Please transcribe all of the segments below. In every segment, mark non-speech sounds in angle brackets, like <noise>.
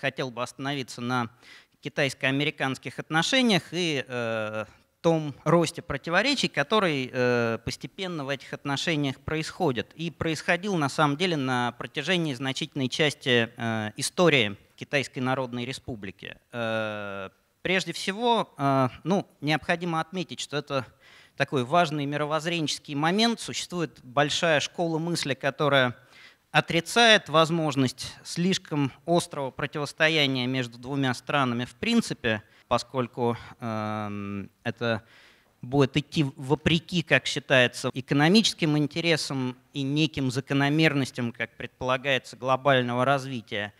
хотел бы остановиться на китайско-американских отношениях и э, том росте противоречий, который э, постепенно в этих отношениях происходит и происходил на самом деле на протяжении значительной части э, истории Китайской Народной Республики. Э, прежде всего, э, ну, необходимо отметить, что это такой важный мировоззренческий момент. Существует большая школа мысли, которая отрицает возможность слишком острого противостояния между двумя странами в принципе, поскольку эм, это будет идти вопреки, как считается, экономическим интересам и неким закономерностям, как предполагается, глобального развития.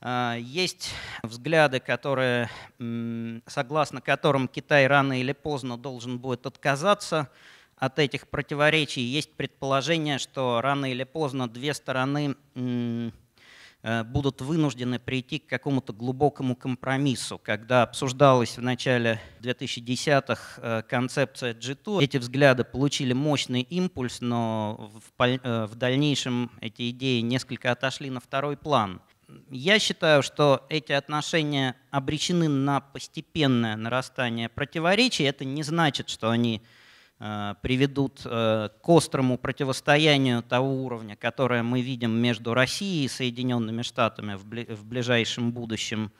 Э, есть взгляды, которые, согласно которым Китай рано или поздно должен будет отказаться от этих противоречий есть предположение, что рано или поздно две стороны э, будут вынуждены прийти к какому-то глубокому компромиссу. Когда обсуждалась в начале 2010-х э, концепция G2, эти взгляды получили мощный импульс, но э, в дальнейшем эти идеи несколько отошли на второй план. Я считаю, что эти отношения обречены на постепенное нарастание противоречий. Это не значит, что они Э, приведут э, к острому противостоянию того уровня, которое мы видим между Россией и Соединенными Штатами в ближайшем будущем.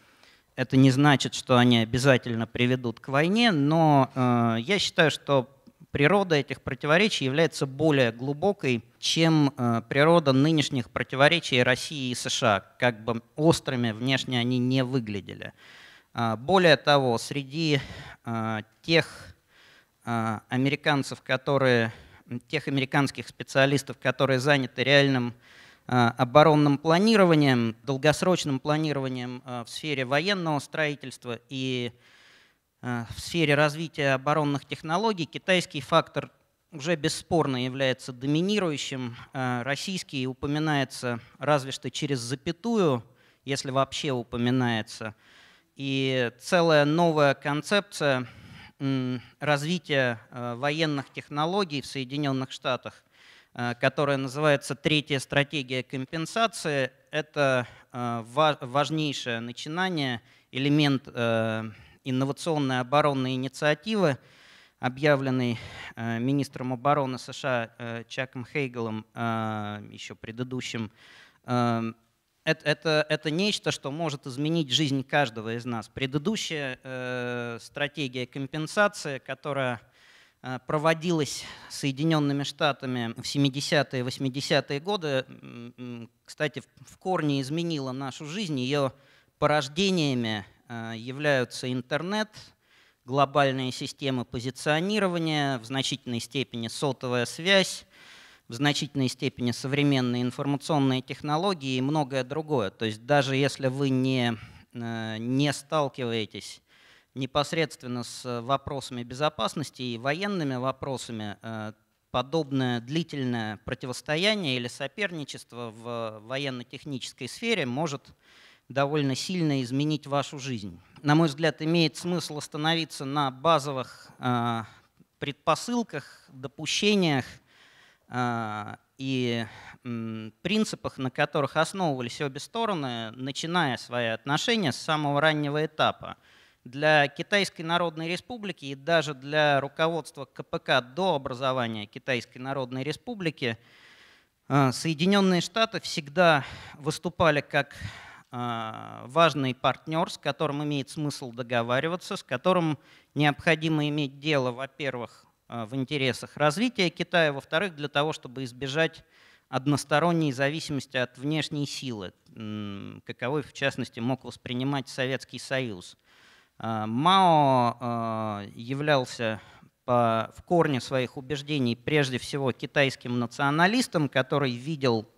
Это не значит, что они обязательно приведут к войне, но э, я считаю, что природа этих противоречий является более глубокой, чем природа нынешних противоречий России и США, как бы острыми внешне они не выглядели. А, более того, среди тех а, американцев, которые, тех американских специалистов, которые заняты реальным а, оборонным планированием, долгосрочным планированием а, в сфере военного строительства и в сфере развития оборонных технологий, китайский фактор уже бесспорно является доминирующим. Российский упоминается разве что через запятую, если вообще упоминается. И целая новая концепция развитие э, военных технологий в Соединенных Штатах, э, которая называется «Третья стратегия компенсации». Это э, важнейшее начинание, элемент инновационной оборонной инициативы, объявленный министром обороны США Чаком Хейгелом еще предыдущим эм, это, это, это нечто, что может изменить жизнь каждого из нас. Предыдущая э, стратегия компенсации, которая э, проводилась Соединенными Штатами в 70-е и 80-е годы, кстати, в, корне изменила нашу жизнь. Ее порождениями э, являются интернет, глобальные системы позиционирования, в значительной степени сотовая связь, в значительной степени современные информационные технологии и многое другое. То есть даже если вы не, э, не сталкиваетесь непосредственно с э, вопросами безопасности и военными вопросами, э, подобное длительное противостояние или соперничество в военно-технической сфере может довольно сильно изменить вашу жизнь. На мой взгляд, имеет смысл остановиться на базовых предпосылках, допущениях, а, и принципах, на которых основывались обе стороны, начиная свои отношения с самого раннего этапа. Для Китайской Народной Республики и даже для руководства КПК до образования Китайской Народной Республики а, Соединенные Штаты всегда выступали как а, важный партнер, с которым имеет смысл договариваться, с которым необходимо иметь дело, во-первых, а, в интересах развития Китая, во-вторых, для того, чтобы избежать односторонней зависимости от внешней силы, каковой, в частности, мог воспринимать Советский Союз. А, Мао а, являлся по, в корне своих убеждений прежде всего китайским националистом, который видел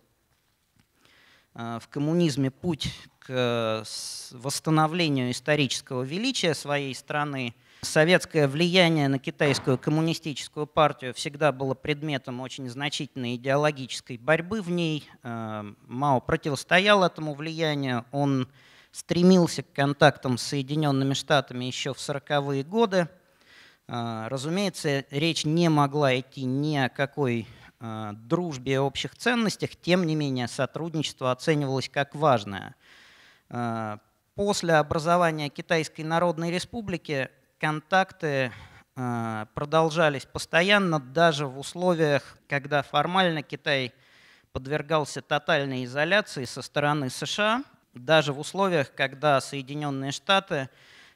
в коммунизме путь к восстановлению исторического величия своей страны – советское влияние на китайскую коммунистическую партию всегда было предметом очень значительной идеологической борьбы в ней. Э, Мао противостоял этому влиянию, он стремился к контактам с Соединенными Штатами еще в 40-е годы. Э, разумеется, речь не могла идти ни о какой э, дружбе и общих ценностях, тем не менее сотрудничество оценивалось как важное. После образования Китайской Народной Республики контакты э, продолжались постоянно, даже в условиях, когда формально Китай подвергался тотальной изоляции со стороны США, даже в условиях, когда Соединенные Штаты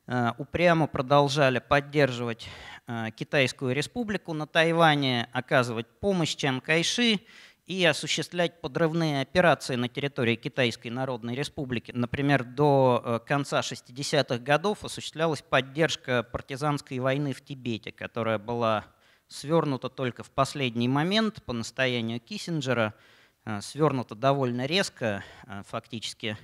э, упрямо продолжали поддерживать э, Китайскую республику на Тайване, оказывать помощь Чан Кайши и осуществлять подрывные операции на территории Китайской Народной Республики. Например, до э, конца 60-х годов осуществлялась поддержка партизанской войны в Тибете, которая была свернута только в последний момент по настоянию Киссинджера, э, свернута довольно резко, э, фактически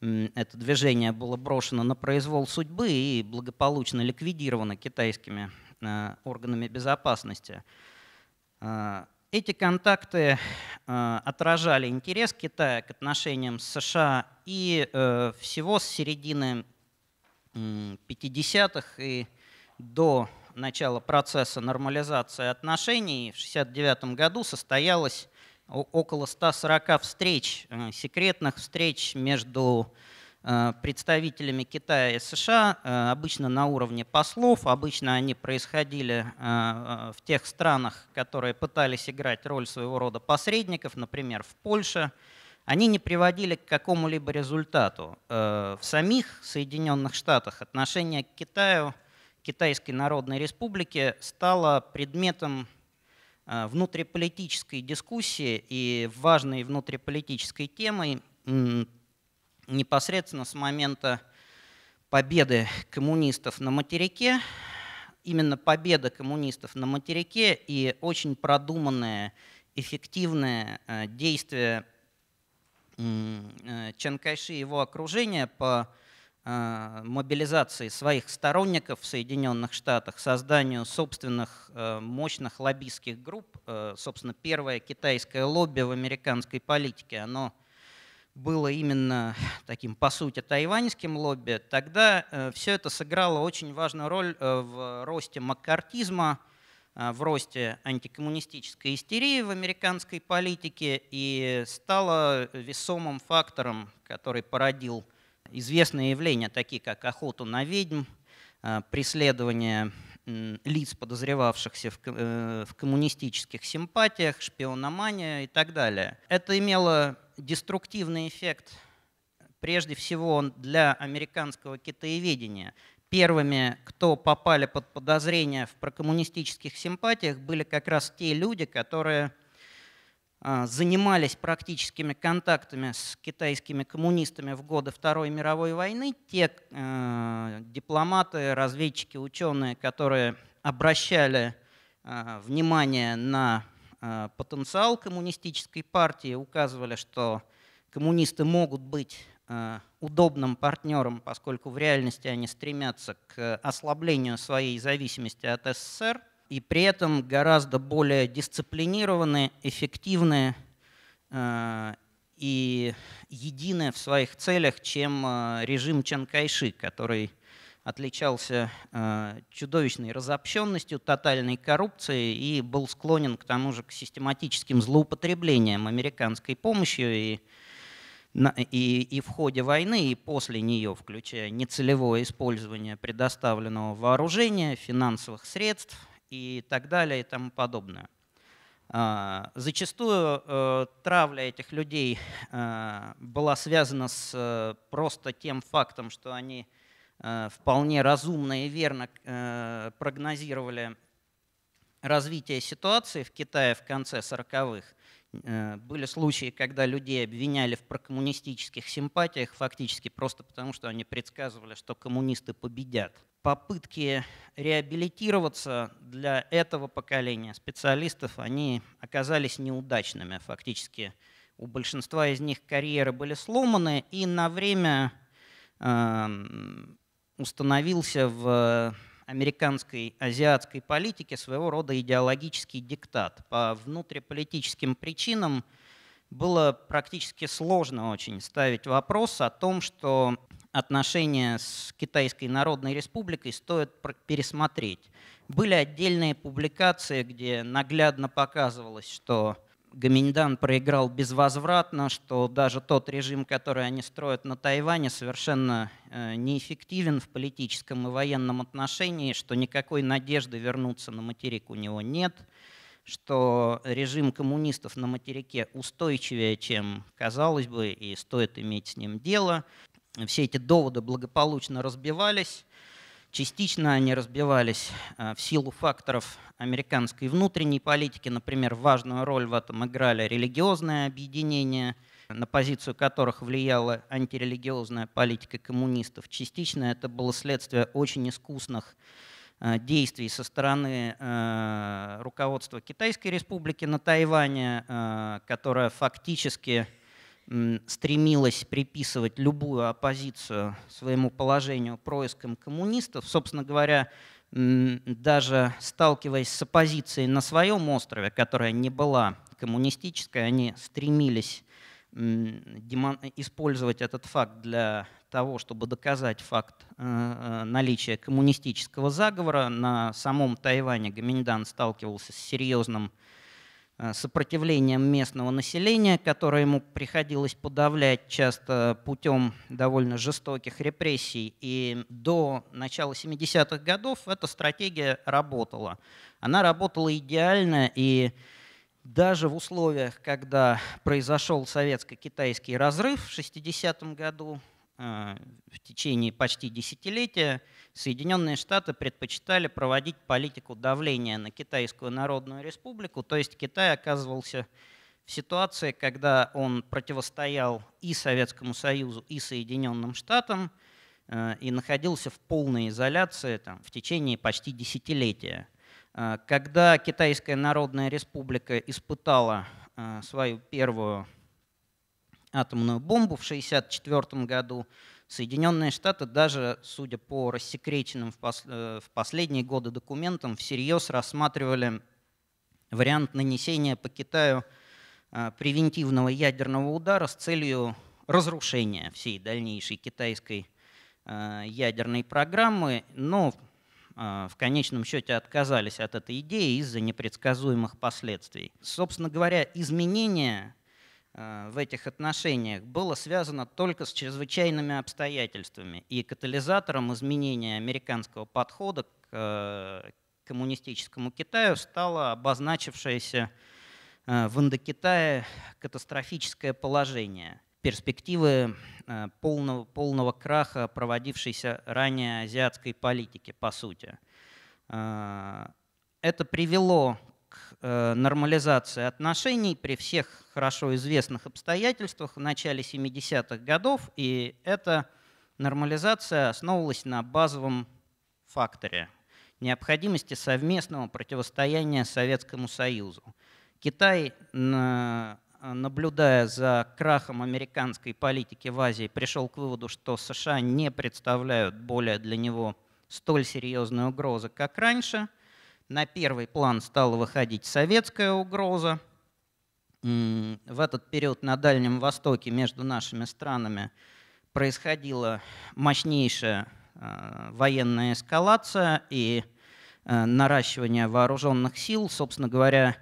это движение было брошено на произвол судьбы и благополучно ликвидировано китайскими органами безопасности. Эти контакты э, отражали интерес Китая к отношениям с США и э, всего с середины 50-х и до начала процесса нормализации отношений в 1969 году состоялось около 140 встреч, э, секретных встреч между Э, представителями Китая и США, э, обычно на уровне послов, обычно они происходили э, в тех странах, которые пытались играть роль своего рода посредников, например, в Польше, они не приводили к какому-либо результату. В самих Соединенных Штатах отношение к Китаю, Китайской Народной Республике стало предметом внутриполитической дискуссии и важной внутриполитической темой непосредственно с момента победы коммунистов на материке. Именно победа коммунистов на материке и очень продуманные, эффективные э, действия э, Чан Кайши и его окружения по э, мобилизации своих сторонников в Соединенных Штатах, созданию собственных мощных лоббистских групп. Собственно, первое китайское лобби в американской политике, оно – было именно таким, по сути, тайваньским лобби, тогда э, все это сыграло очень важную роль э, в росте маккартизма, э, в росте антикоммунистической истерии в американской политике и стало весомым фактором, который породил известные явления, такие как охоту на ведьм, преследование лиц, подозревавшихся в коммунистических симпатиях, шпиономания и так далее. Это имело деструктивный эффект, прежде всего, он для американского китаеведения. Первыми, кто попали под подозрение в прокоммунистических симпатиях, были как раз те люди, которые а, занимались практическими контактами с китайскими коммунистами в годы Второй мировой войны, те э, дипломаты, разведчики, ученые, которые обращали э, внимание на Э, потенциал коммунистической партии, указывали, что коммунисты могут быть э, удобным партнером, поскольку в реальности они стремятся к ослаблению своей зависимости от СССР и при этом гораздо более дисциплинированы, эффективны э, и едины в своих целях, чем режим Чанкайши, который отличался э, чудовищной разобщенностью, тотальной коррупцией и был склонен к тому же к систематическим злоупотреблениям американской помощью и, и, и в ходе войны, и после нее, включая нецелевое использование предоставленного вооружения, финансовых средств и так далее и тому подобное. А, зачастую э, травля этих людей э, была связана с просто тем фактом, что они Э, вполне разумно и верно э, прогнозировали развитие ситуации в Китае в конце 40-х. Э, были случаи, когда людей обвиняли в прокоммунистических симпатиях, фактически просто потому, что они предсказывали, что коммунисты победят. Попытки реабилитироваться для этого поколения специалистов, они оказались неудачными. Фактически у большинства из них карьеры были сломаны, и на время эм, установился в э, американской азиатской политике своего рода идеологический диктат. По внутриполитическим причинам было практически сложно очень ставить вопрос о том, что отношения с Китайской Народной Республикой стоит пересмотреть. Были отдельные публикации, где наглядно показывалось, что Гаминьдан проиграл безвозвратно, что даже тот режим, который они строят на Тайване, совершенно э, неэффективен в политическом и военном отношении, что никакой надежды вернуться на материк у него нет, что режим коммунистов на материке устойчивее, чем казалось бы, и стоит иметь с ним дело. Все эти доводы благополучно разбивались. Частично они разбивались э, в силу факторов американской внутренней политики. Например, важную роль в этом играли религиозные объединения, на позицию которых влияла антирелигиозная политика коммунистов. Частично это было следствие очень искусных э, действий со стороны э, руководства Китайской республики на Тайване, которое фактически стремилась приписывать любую оппозицию своему положению проискам коммунистов. Собственно говоря, даже сталкиваясь с оппозицией на своем острове, которая не была коммунистической, они стремились использовать этот факт для того, чтобы доказать факт э, э, наличия коммунистического заговора. На самом Тайване Гаминьдан сталкивался с серьезным Э, сопротивлением местного населения, которое ему приходилось подавлять часто путем довольно жестоких репрессий. И до начала 70-х годов эта стратегия работала. Она работала идеально, и даже в условиях, когда произошел советско-китайский разрыв в 60-м году, а, в течение почти десятилетия Соединенные Штаты предпочитали проводить политику давления на Китайскую Народную Республику, то есть Китай оказывался в ситуации, когда он противостоял и Советскому Союзу, и Соединенным Штатам, а, и находился в полной изоляции там, в течение почти десятилетия. А, когда Китайская Народная Республика испытала свою первую атомную бомбу в 1964 году, Соединенные Штаты даже, судя по рассекреченным в, э, в последние годы документам, всерьез рассматривали вариант нанесения по Китаю э, превентивного ядерного удара с целью разрушения всей дальнейшей китайской э, ядерной программы, но в конечном счете отказались от этой идеи из-за непредсказуемых последствий. Собственно говоря, изменения Э, в этих отношениях было связано только с чрезвычайными обстоятельствами. И катализатором изменения американского подхода к э, коммунистическому Китаю стало обозначившееся э, в Индокитае катастрофическое положение, перспективы полного, полного краха проводившейся ранее азиатской политики, по сути. Это привело Э, нормализации отношений при всех хорошо известных обстоятельствах в начале 70-х годов, и эта нормализация основывалась на базовом факторе необходимости совместного противостояния Советскому Союзу. Китай, наблюдая за крахом американской политики в Азии, пришел к выводу, что США не представляют более для него столь серьезной угрозы, как раньше – на первый план стала выходить советская угроза. В этот период на Дальнем Востоке между нашими странами происходила мощнейшая а, военная эскалация и а, наращивание вооруженных сил, собственно говоря,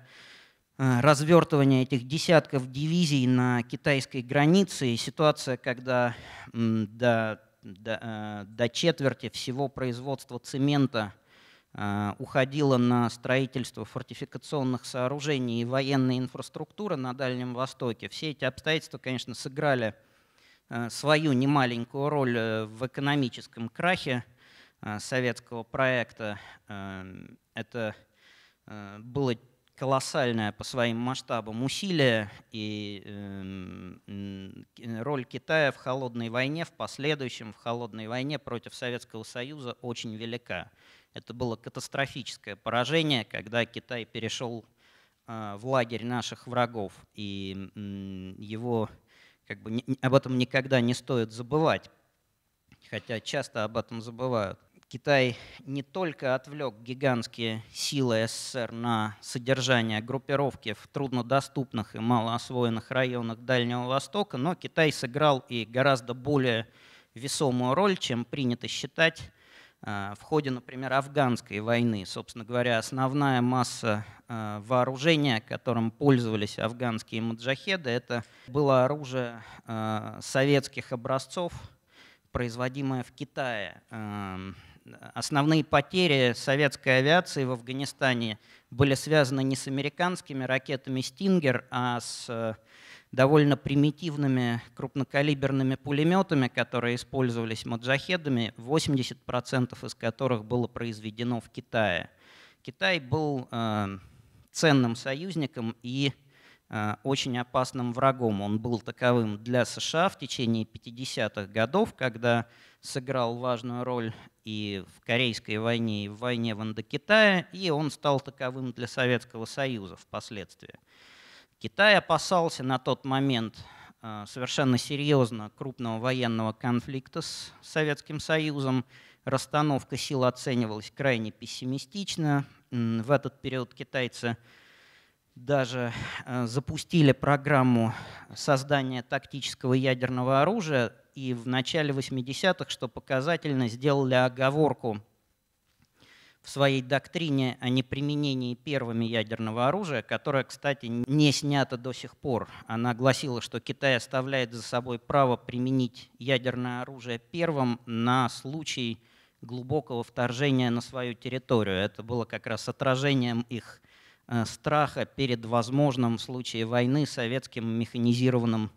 а, развертывание этих десятков дивизий на китайской границе и ситуация, когда до, до, до четверти всего производства цемента – а, уходила на строительство фортификационных сооружений и военной инфраструктуры на Дальнем Востоке. Все эти обстоятельства, конечно, сыграли а, свою немаленькую роль э, в экономическом крахе а, советского проекта. Э, это э, было колоссальное по своим масштабам усилие, и эм, роль Китая в холодной войне, в последующем в холодной войне против Советского Союза очень велика. Это было катастрофическое поражение, когда Китай перешел а, в лагерь наших врагов. И его, как бы, об этом никогда не стоит забывать, хотя часто об этом забывают. Китай не только отвлек гигантские силы СССР на содержание группировки в труднодоступных и малоосвоенных районах Дальнего Востока, но Китай сыграл и гораздо более весомую роль, чем принято считать а, в ходе, например, афганской войны, собственно говоря, основная масса а, вооружения, которым пользовались афганские маджахеды, это было оружие а, советских образцов, производимое в Китае. Основные потери советской авиации в Афганистане были связаны не с американскими ракетами «Стингер», а с довольно примитивными крупнокалиберными пулеметами, которые использовались маджахедами, 80% из которых было произведено в Китае. Китай был э, ценным союзником и э, очень опасным врагом. Он был таковым для США в течение 50-х годов, когда сыграл важную роль и в Корейской войне, и в войне в Индокитае, и он стал таковым для Советского Союза впоследствии. Китай опасался на тот момент э, совершенно серьезно крупного военного конфликта с Советским Союзом. Расстановка сил оценивалась крайне пессимистично. В этот период китайцы даже э, запустили программу создания тактического ядерного оружия и в начале 80-х, что показательно, сделали оговорку в своей доктрине о неприменении первыми ядерного оружия, которое, кстати, не снято до сих пор. Она гласила, что Китай оставляет за собой право применить ядерное оружие первым на случай глубокого вторжения на свою территорию. Это было как раз отражением их э, страха перед возможным в случае войны советским механизированным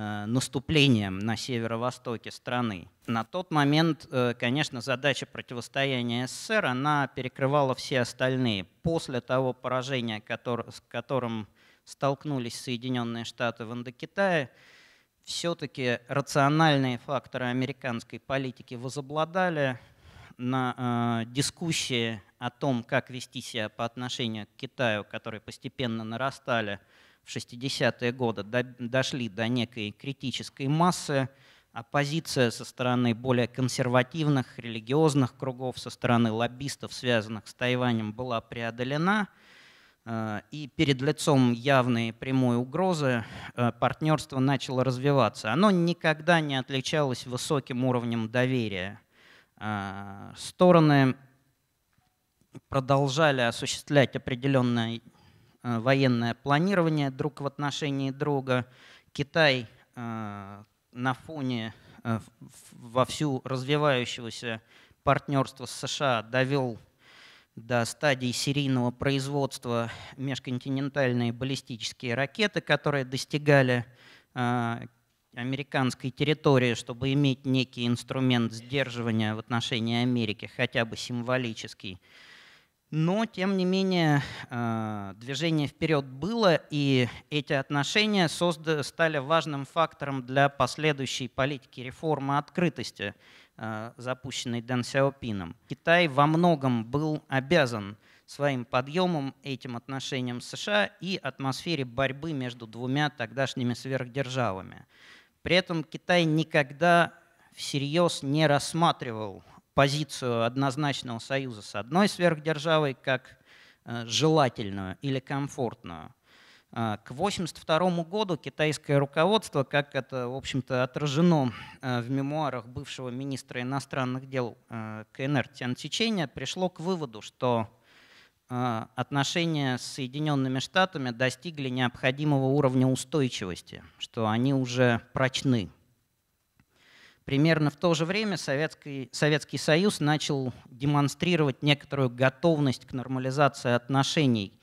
Э, наступлением на северо-востоке страны. На тот момент, э, конечно, задача противостояния СССР, она перекрывала все остальные. После того поражения, с которым столкнулись Соединенные Штаты в Индокитае, все-таки рациональные факторы американской политики возобладали на э, дискуссии о том, как вести себя по отношению к Китаю, которые постепенно нарастали – 60-е годы до, дошли до некой критической массы, оппозиция а со стороны более консервативных религиозных кругов, со стороны лоббистов, связанных с Тайванем, была преодолена. Э, и перед лицом явной прямой угрозы э, партнерство начало развиваться. Оно никогда не отличалось высоким уровнем доверия. Э, стороны продолжали осуществлять определенные Э, военное планирование друг в отношении друга. Китай э, на фоне э, во всю развивающегося партнерства с США довел до стадии серийного производства межконтинентальные баллистические ракеты, которые достигали американской территории, чтобы иметь некий инструмент сдерживания в отношении Америки, хотя бы символический. Но, тем не менее, э, движение вперед было, и эти отношения созда- стали важным фактором для последующей политики реформы открытости, э, запущенной Дэн Сяопином. Китай во многом был обязан своим подъемом, этим отношениям США и атмосфере борьбы между двумя тогдашними сверхдержавами. При этом Китай никогда всерьез не рассматривал позицию однозначного союза с одной сверхдержавой как э, желательную или комфортную. Э, к 1982 году китайское руководство, как это, в общем-то, отражено э, в мемуарах бывшего министра иностранных дел КНР Тян Течения, пришло к выводу, что отношения с Соединенными Штатами достигли необходимого уровня устойчивости, что они уже прочны. Примерно в то же время Советский, Советский Союз начал демонстрировать некоторую готовность к нормализации отношений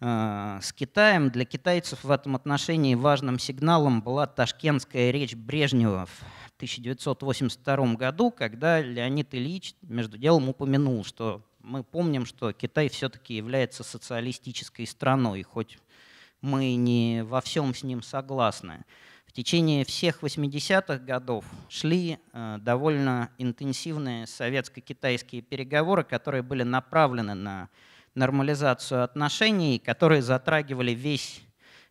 э, с Китаем. Для китайцев в этом отношении важным сигналом была ташкентская речь Брежнева в 1982 году, когда Леонид Ильич между делом упомянул, что мы помним, что Китай все-таки является социалистической страной, хоть мы не во всем с ним согласны. В течение всех 80-х годов шли э, довольно интенсивные советско-китайские переговоры, которые были направлены на нормализацию отношений, которые затрагивали весь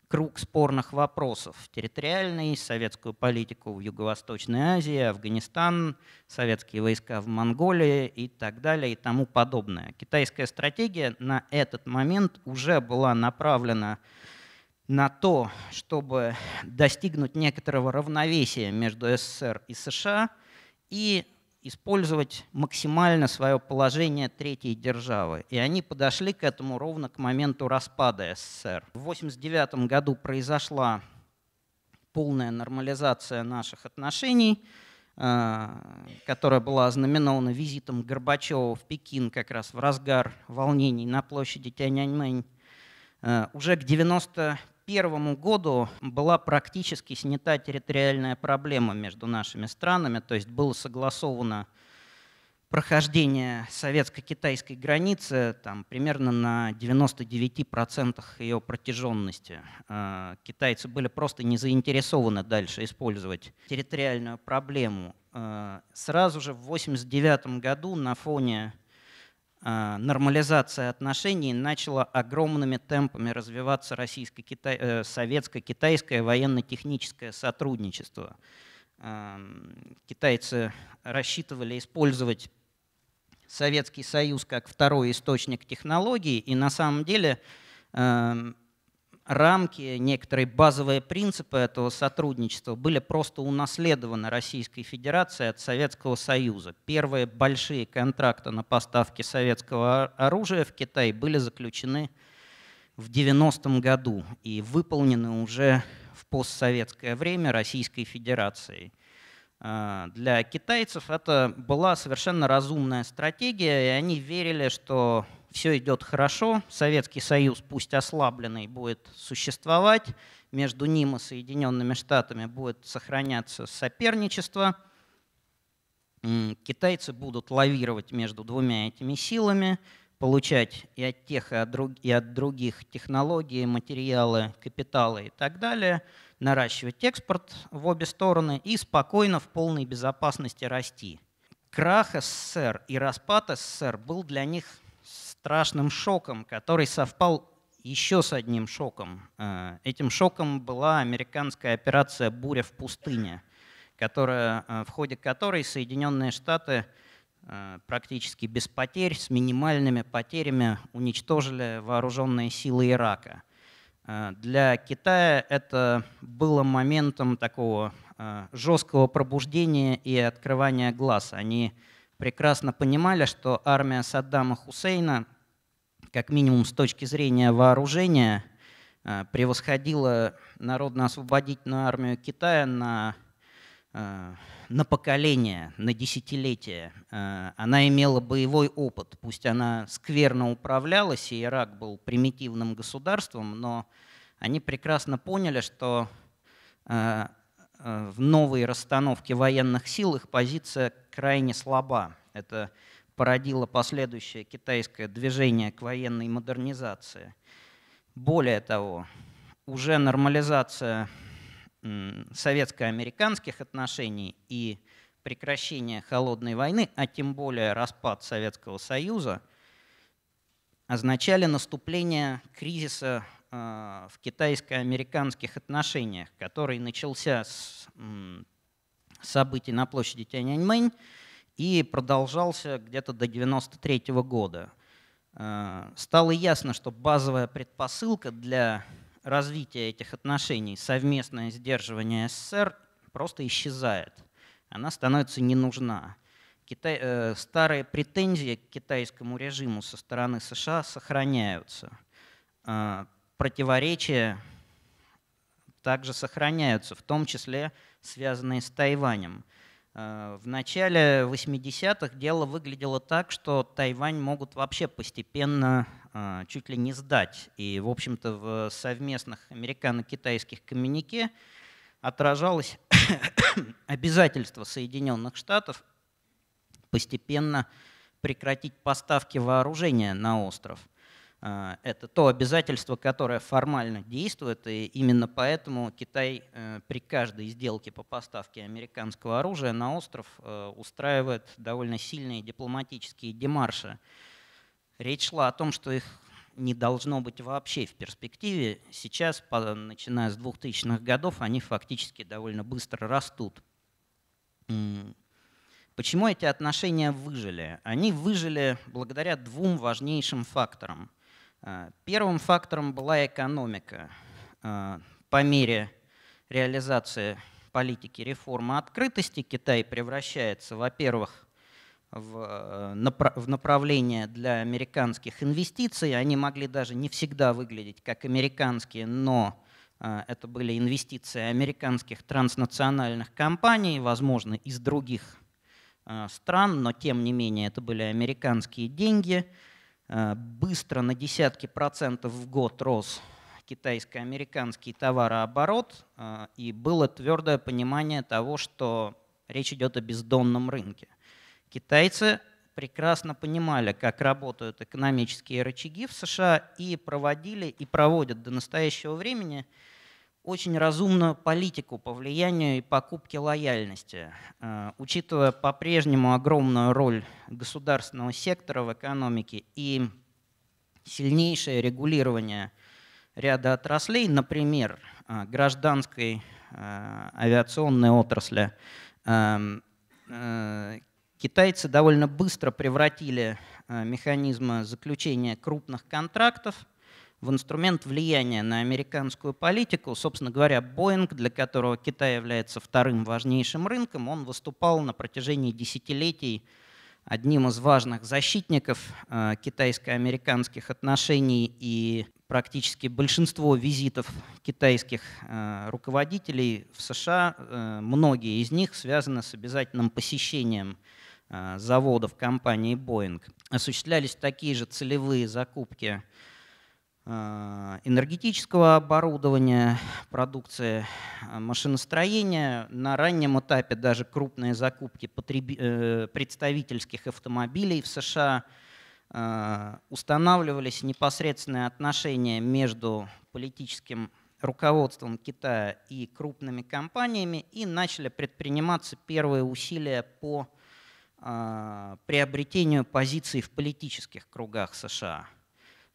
круг спорных вопросов. Территориальный, советскую политику в Юго-Восточной Азии, Афганистан, советские войска в Монголии и так далее и тому подобное. Китайская стратегия на этот момент уже была направлена на то, чтобы достигнуть некоторого равновесия между СССР и США и использовать максимально свое положение третьей державы. И они подошли к этому ровно к моменту распада СССР. В 1989 году произошла полная нормализация наших отношений, э, которая была ознаменована визитом Горбачева в Пекин как раз в разгар волнений на площади Тяньаньмэнь. Э, уже к 95 1991 году была практически снята территориальная проблема между нашими странами, то есть было согласовано прохождение советско-китайской границы там, примерно на 99% ее протяженности. Китайцы были просто не заинтересованы дальше использовать территориальную проблему. А, сразу же в 1989 году на фоне а, нормализация отношений начала огромными темпами развиваться российско-китай... Э, советско-китайское военно-техническое сотрудничество. А, китайцы рассчитывали использовать Советский Союз как второй источник технологий, и на самом деле эм, рамки, некоторые базовые принципы этого сотрудничества были просто унаследованы Российской Федерацией от Советского Союза. Первые большие контракты на поставки советского оружия в Китай были заключены в 90-м году и выполнены уже в постсоветское время Российской Федерацией. А, для китайцев это была совершенно разумная стратегия, и они верили, что все идет хорошо, Советский Союз, пусть ослабленный, будет существовать, между ним и Соединенными Штатами будет сохраняться соперничество, китайцы будут лавировать между двумя этими силами, получать и от тех, и от, других технологии, материалы, капиталы и так далее, наращивать экспорт в обе стороны и спокойно в полной безопасности расти. Крах СССР и распад СССР был для них страшным шоком, который совпал еще с одним шоком. Э, этим шоком была американская операция «Буря в пустыне», которая, э, в ходе которой Соединенные Штаты э, практически без потерь, с минимальными потерями уничтожили вооруженные силы Ирака. Для Китая это было моментом такого жесткого пробуждения и открывания глаз. Они прекрасно понимали, что армия Саддама Хусейна, как минимум с точки зрения вооружения, э, превосходила Народно-освободительную армию Китая на, э, на поколение, на десятилетие. Э, она имела боевой опыт, пусть она скверно управлялась, и Ирак был примитивным государством, но они прекрасно поняли, что в новой расстановке военных сил их позиция крайне слаба. Это породило последующее китайское движение к военной модернизации. Более того, уже нормализация советско-американских отношений и прекращение холодной войны, а тем более распад Советского Союза, означали наступление кризиса а, в китайско-американских отношениях, который начался с событий на площади Тяньаньмэнь и продолжался где-то до 1993 года. Э, стало ясно, что базовая предпосылка для развития этих отношений, совместное сдерживание СССР, просто исчезает. Она становится не нужна. Китай, э, старые претензии к китайскому режиму со стороны США сохраняются. Э, противоречия также сохраняются, в том числе связанные с Тайванем. Э, в начале 80-х дело выглядело так, что Тайвань могут вообще постепенно э, чуть ли не сдать. И, в общем-то, в совместных американо-китайских коммюнике отражалось <coughs> обязательство Соединенных Штатов постепенно прекратить поставки вооружения на остров – а, это то обязательство, которое формально действует, и именно поэтому Китай э, при каждой сделке по поставке американского оружия на остров э, устраивает довольно сильные дипломатические демарши. Речь шла о том, что их не должно быть вообще в перспективе. Сейчас, начиная с 2000-х годов, они фактически довольно быстро растут. Почему эти отношения выжили? Они выжили благодаря двум важнейшим факторам – а, первым фактором была экономика. А, по мере реализации политики реформы открытости Китай превращается, во-первых, э, в направление для американских инвестиций. Они могли даже не всегда выглядеть как американские, но э, это были инвестиции американских транснациональных компаний, возможно, из других э, стран, но тем не менее это были американские деньги – Э, быстро на десятки процентов в год рос китайско-американский товарооборот, э, и было твердое понимание того, что речь идет о бездонном рынке. Китайцы прекрасно понимали, как работают экономические рычаги в США и проводили и проводят до настоящего времени – очень разумную политику по влиянию и покупке лояльности, э, учитывая по-прежнему огромную роль государственного сектора в экономике и сильнейшее регулирование ряда отраслей, например, э, гражданской э, авиационной отрасли, эм, китайцы довольно быстро превратили механизмы заключения крупных контрактов – в инструмент влияния на американскую политику. Собственно говоря, Боинг, для которого Китай является вторым важнейшим рынком, он выступал на протяжении десятилетий одним из важных защитников э, китайско-американских отношений и практически большинство визитов китайских э, руководителей в США, э, многие из них связаны с обязательным посещением заводов компании Boeing. Осуществлялись такие же целевые закупки а, энергетического оборудования, продукции а, машиностроения. На раннем этапе даже крупные закупки э, представительских автомобилей в США а, устанавливались непосредственные отношения между политическим руководством Китая и крупными компаниями и начали предприниматься первые усилия по приобретению позиций в политических кругах США –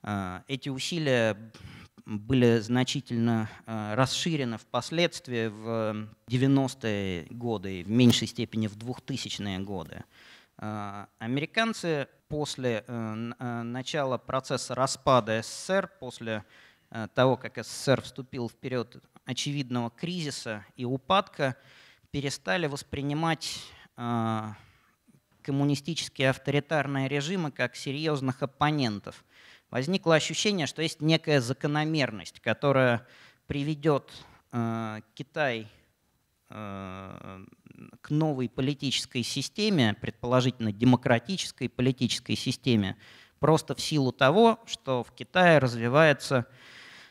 а, эти усилия были значительно а, расширены впоследствии в 90-е годы и в меньшей степени в 2000-е годы. А, американцы после э, э, начала процесса распада СССР, после э, того, как СССР вступил в период очевидного кризиса и упадка, перестали воспринимать коммунистические авторитарные режимы как серьезных оппонентов – возникло ощущение, что есть некая закономерность, которая приведет э, Китай э, к новой политической системе, предположительно демократической политической системе, просто в силу того, что в Китае развивается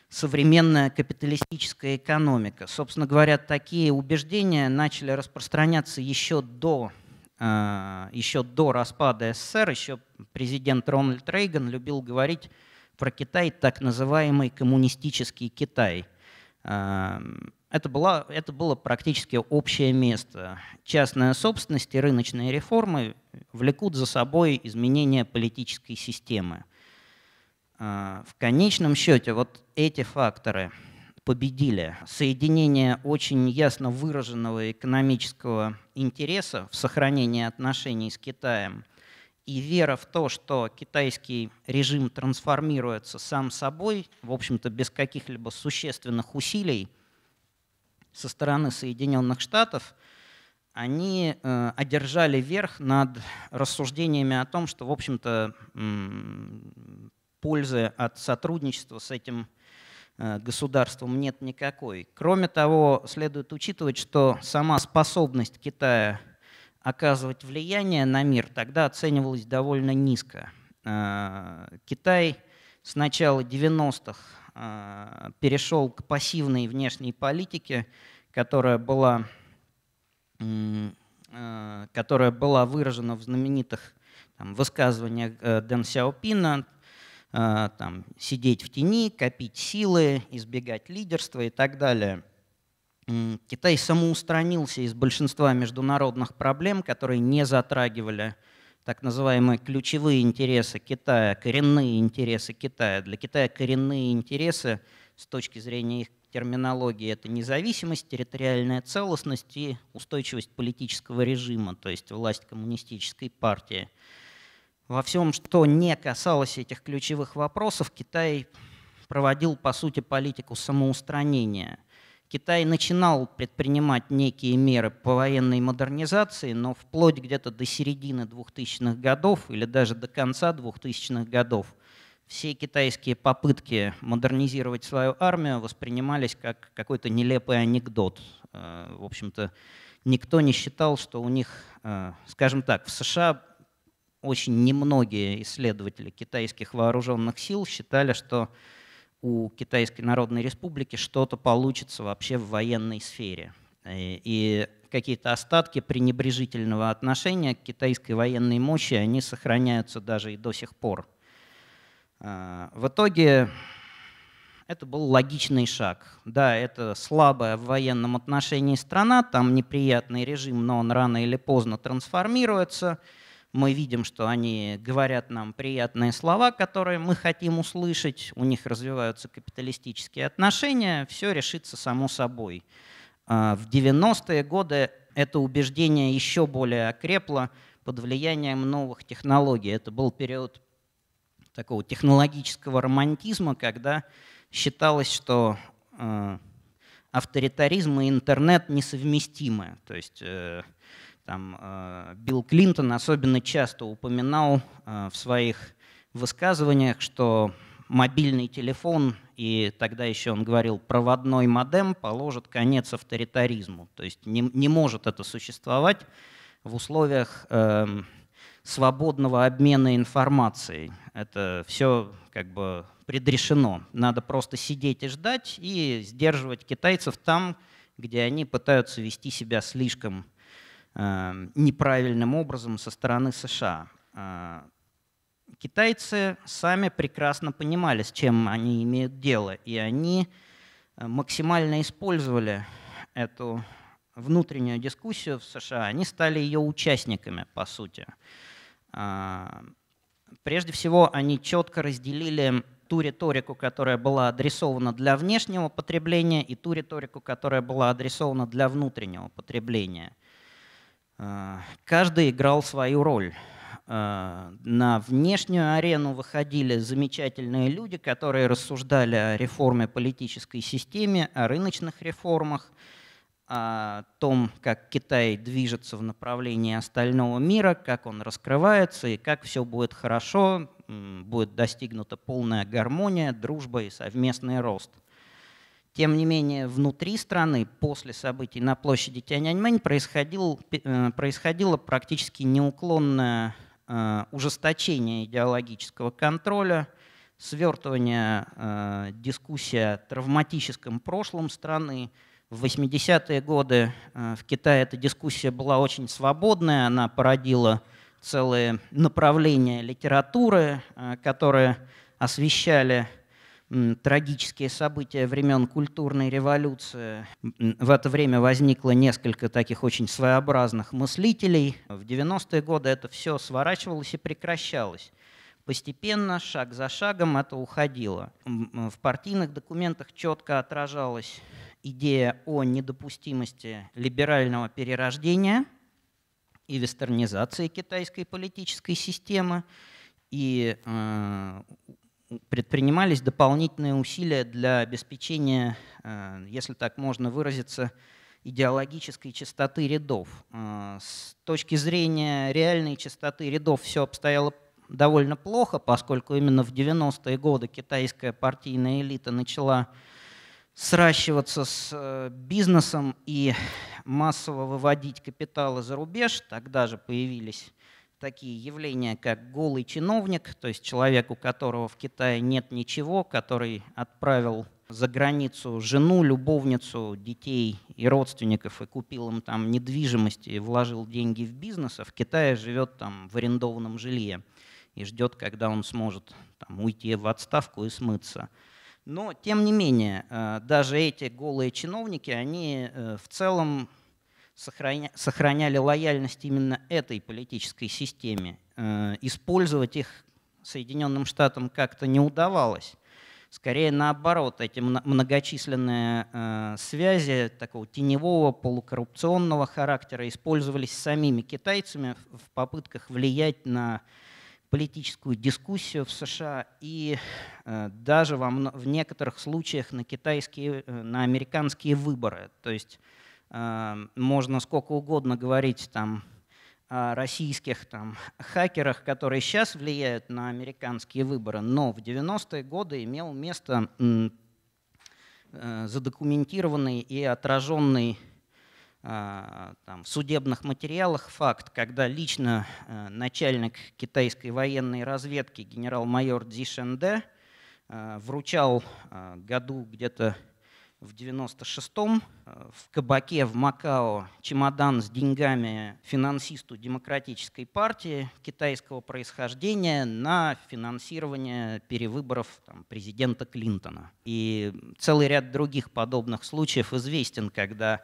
современная капиталистическая экономика. Собственно говоря, такие убеждения начали распространяться еще до Э, еще до распада СССР, еще президент Рональд Рейган любил говорить про Китай, так называемый коммунистический Китай. Э, это, было это было практически общее место. Частная собственность и рыночные реформы влекут за собой изменения политической системы. Э, в конечном счете вот эти факторы – победили. Соединение очень ясно выраженного экономического интереса в сохранении отношений с Китаем и вера в то, что китайский режим трансформируется сам собой, в общем-то, без каких-либо существенных усилий со стороны Соединенных Штатов, они э, одержали верх над рассуждениями о том, что, в общем-то, пользы от сотрудничества с этим Э, государством нет никакой. Кроме того, следует учитывать, что сама способность Китая оказывать влияние на мир тогда оценивалась довольно низко. Э, Китай с начала 90-х э, перешел к пассивной внешней политике, которая была, которая была выражена в знаменитых там, высказываниях Дэн Сяопина а, там, сидеть в тени, копить силы, избегать лидерства и так далее. Китай самоустранился из большинства международных проблем, которые не затрагивали так называемые ключевые интересы Китая, коренные интересы Китая. Для Китая коренные интересы с точки зрения их терминологии это независимость, территориальная целостность и устойчивость политического режима, то есть власть коммунистической партии. Во всем, что не касалось этих ключевых вопросов, Китай проводил, по сути, политику самоустранения. Китай начинал предпринимать некие меры по военной модернизации, но вплоть где-то до середины 2000-х годов или даже до конца 2000-х годов все китайские попытки модернизировать свою армию воспринимались как какой-то нелепый анекдот. Э, в общем-то, никто не считал, что у них, э, скажем так, в США очень немногие исследователи китайских вооруженных сил считали, что у Китайской Народной Республики что-то получится вообще в военной сфере. Э, и какие-то остатки пренебрежительного отношения к китайской военной мощи, они сохраняются даже и до сих пор. Э, в итоге это был логичный шаг. Да, это слабая в военном отношении страна, там неприятный режим, но он рано или поздно трансформируется – мы видим, что они говорят нам приятные слова, которые мы хотим услышать, у них развиваются капиталистические отношения, все решится само собой. А, в 90-е годы это убеждение еще более окрепло под влиянием новых технологий. Это был период такого технологического романтизма, когда считалось, что а, авторитаризм и интернет несовместимы. То есть э, там, э, Билл Клинтон особенно часто упоминал э, в своих высказываниях, что мобильный телефон, и тогда еще он говорил, проводной модем положит конец авторитаризму. То есть не, не может это существовать в условиях э, свободного обмена информацией. Это все как бы предрешено. Надо просто сидеть и ждать и сдерживать китайцев там, где они пытаются вести себя слишком Эм, неправильным образом со стороны США. Э, китайцы сами прекрасно понимали, с чем они имеют дело, и они э, максимально использовали эту внутреннюю дискуссию в США, они стали ее участниками, по сути. Э, прежде всего, они четко разделили ту риторику, которая была адресована для внешнего потребления, и ту риторику, которая была адресована для внутреннего потребления – а, каждый играл свою роль. А, на внешнюю арену выходили замечательные люди, которые рассуждали о реформе политической системы, о рыночных реформах, о том, как Китай движется в направлении остального мира, как он раскрывается и как все будет хорошо, будет достигнута полная гармония, дружба и совместный рост – тем не менее, внутри страны, после событий на площади Тяньаньмэнь, происходил, э, происходило практически неуклонное э, ужесточение идеологического контроля, свертывание э, дискуссии о травматическом прошлом страны. В 80-е годы в Китае эта дискуссия была очень свободная, она породила целые направления литературы, которые освещали трагические события времен культурной революции. В это время возникло несколько таких очень своеобразных мыслителей. В 90-е годы это все сворачивалось и прекращалось. Постепенно, шаг за шагом это уходило. В партийных документах четко отражалась идея о недопустимости либерального перерождения и вестернизации китайской политической системы и э, предпринимались дополнительные усилия для обеспечения, э, если так можно выразиться, идеологической чистоты рядов. Э, с точки зрения реальной чистоты рядов все обстояло довольно плохо, поскольку именно в 90-е годы китайская партийная элита начала сращиваться с э, бизнесом и массово выводить капиталы за рубеж. Тогда же появились такие явления, как голый чиновник, то есть человек, у которого в Китае нет ничего, который отправил за границу жену, любовницу, детей и родственников и купил им там недвижимость и вложил деньги в бизнес, а в Китае живет там в арендованном жилье и ждет, когда он сможет там, уйти в отставку и смыться. Но, тем не менее, э, даже эти голые чиновники, они э, в целом сохраня, сохраняли лояльность именно этой политической системе. Э, использовать их Соединенным Штатам как-то не удавалось. Скорее наоборот, эти многочисленные э, связи такого теневого, полукоррупционного характера использовались самими китайцами в попытках влиять на политическую дискуссию в США и э, даже во, в некоторых случаях на китайские, на американские выборы. То есть Эм, можно сколько угодно говорить там, о российских там, хакерах, которые сейчас влияют на американские выборы, но в 90-е годы имел место э, задокументированный и отраженный э, там, в судебных материалах факт, когда лично э, начальник китайской военной разведки генерал-майор Дзи Шенде вручал году где-то в 96-м э, в кабаке в Макао чемодан с деньгами финансисту Демократической партии китайского происхождения на финансирование перевыборов там, президента Клинтона. И целый ряд других подобных случаев известен, когда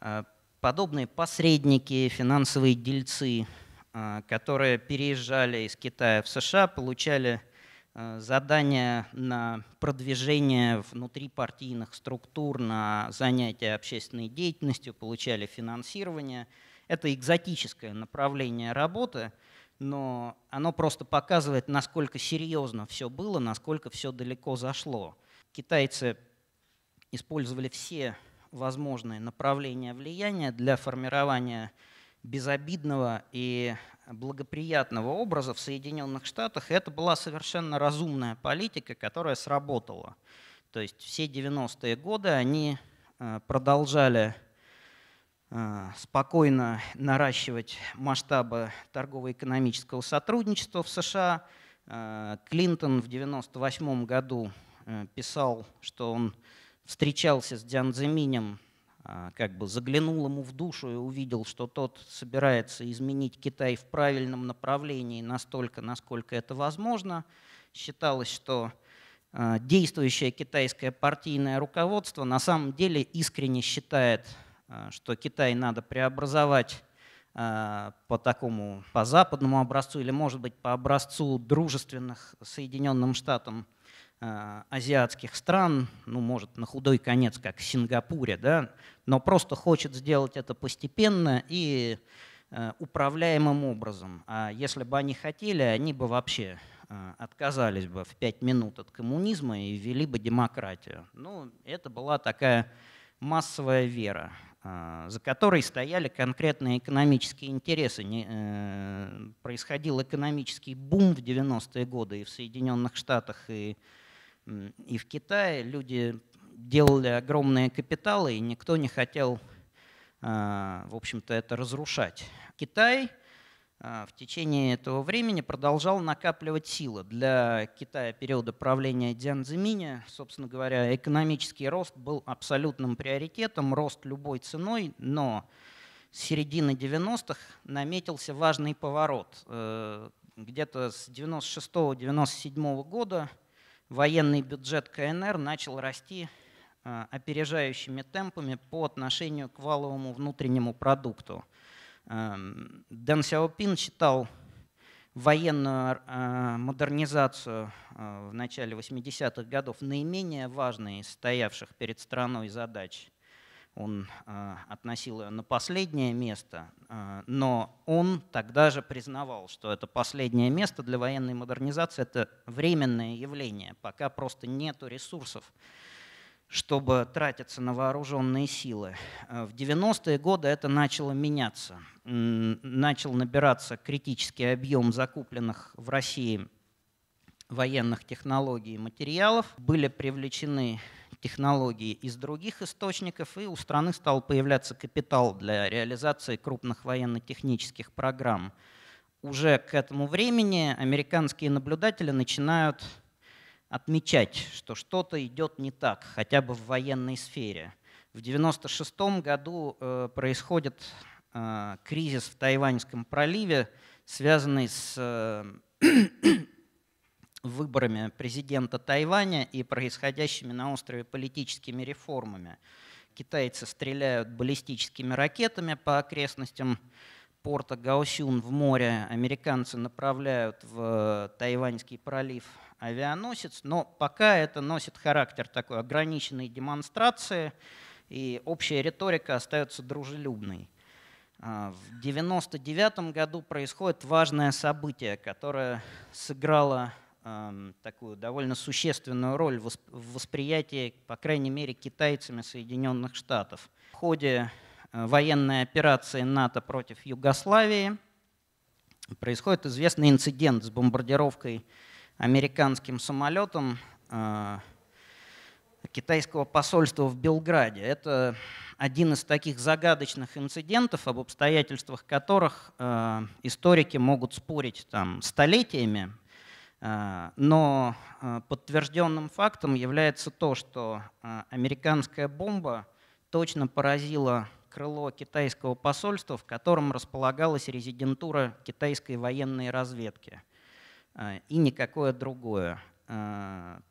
э, подобные посредники, финансовые дельцы, э, которые переезжали из Китая в США, получали Э, задания на продвижение внутрипартийных структур на занятия общественной деятельностью, получали финансирование. Это экзотическое направление работы, но оно просто показывает, насколько серьезно все было, насколько все далеко зашло. Китайцы использовали все возможные направления влияния для формирования безобидного и благоприятного образа в Соединенных Штатах, это была совершенно разумная политика, которая сработала. То есть все 90-е годы они э, продолжали э, спокойно наращивать масштабы торгово-экономического сотрудничества в США. Э, Клинтон в 1998 году писал, что он встречался с Дзян Цзиминем а, как бы заглянул ему в душу и увидел, что тот собирается изменить Китай в правильном направлении настолько, насколько это возможно. Считалось, что а, действующее китайское партийное руководство на самом деле искренне считает, а, что Китай надо преобразовать по такому, по западному образцу или, может быть, по образцу дружественных Соединенным Штатам – Э, азиатских стран, ну, может, на худой конец, как в Сингапуре, да, но просто хочет сделать это постепенно и э, управляемым образом. А если бы они хотели, они бы вообще э, отказались бы в пять минут от коммунизма и ввели бы демократию. Ну, это была такая массовая вера, за которой стояли конкретные экономические интересы. Происходил экономический бум в 90-е годы и в Соединенных Штатах, и в и в Китае люди делали огромные капиталы, и никто не хотел, а, в общем-то, это разрушать. Китай а, в течение этого времени продолжал накапливать силы. Для Китая периода правления Дзян Цзиминя, собственно говоря, экономический рост был абсолютным приоритетом, рост любой ценой, но с середины 90-х наметился важный поворот. Э, где-то с 96-97 года – военный бюджет КНР начал расти а, опережающими темпами по отношению к валовому внутреннему продукту. Эм, Дэн Сяопин считал военную а, модернизацию а, в начале 80-х годов наименее важной из стоявших перед страной задач он э, относил ее на последнее место, э, но он тогда же признавал, что это последнее место для военной модернизации — это временное явление, пока просто нет ресурсов, чтобы тратиться на вооруженные силы. Э, в 90-е годы это начало меняться. Начал набираться критический объем закупленных в России военных технологий и материалов, были привлечены технологии из других источников, и у страны стал появляться капитал для реализации крупных военно-технических программ. Уже к этому времени американские наблюдатели начинают отмечать, что что-то идет не так, хотя бы в военной сфере. В 1996 году э, происходит э, кризис в Тайваньском проливе, связанный с э, выборами президента Тайваня и происходящими на острове политическими реформами. Китайцы стреляют баллистическими ракетами по окрестностям порта Гаосюн в море. Американцы направляют в Тайваньский пролив авианосец, но пока это носит характер такой ограниченной демонстрации, и общая риторика остается дружелюбной. А, в 1999 году происходит важное событие, которое сыграло такую довольно существенную роль в восприятии, по крайней мере, китайцами Соединенных Штатов. В ходе э, военной операции НАТО против Югославии происходит известный инцидент с бомбардировкой американским самолетом э, китайского посольства в Белграде. Это один из таких загадочных инцидентов, об обстоятельствах которых э, историки могут спорить там, столетиями, а, но а, подтвержденным фактом является то, что а, американская бомба точно поразила крыло китайского посольства, в котором располагалась резидентура китайской военной разведки и никакое другое.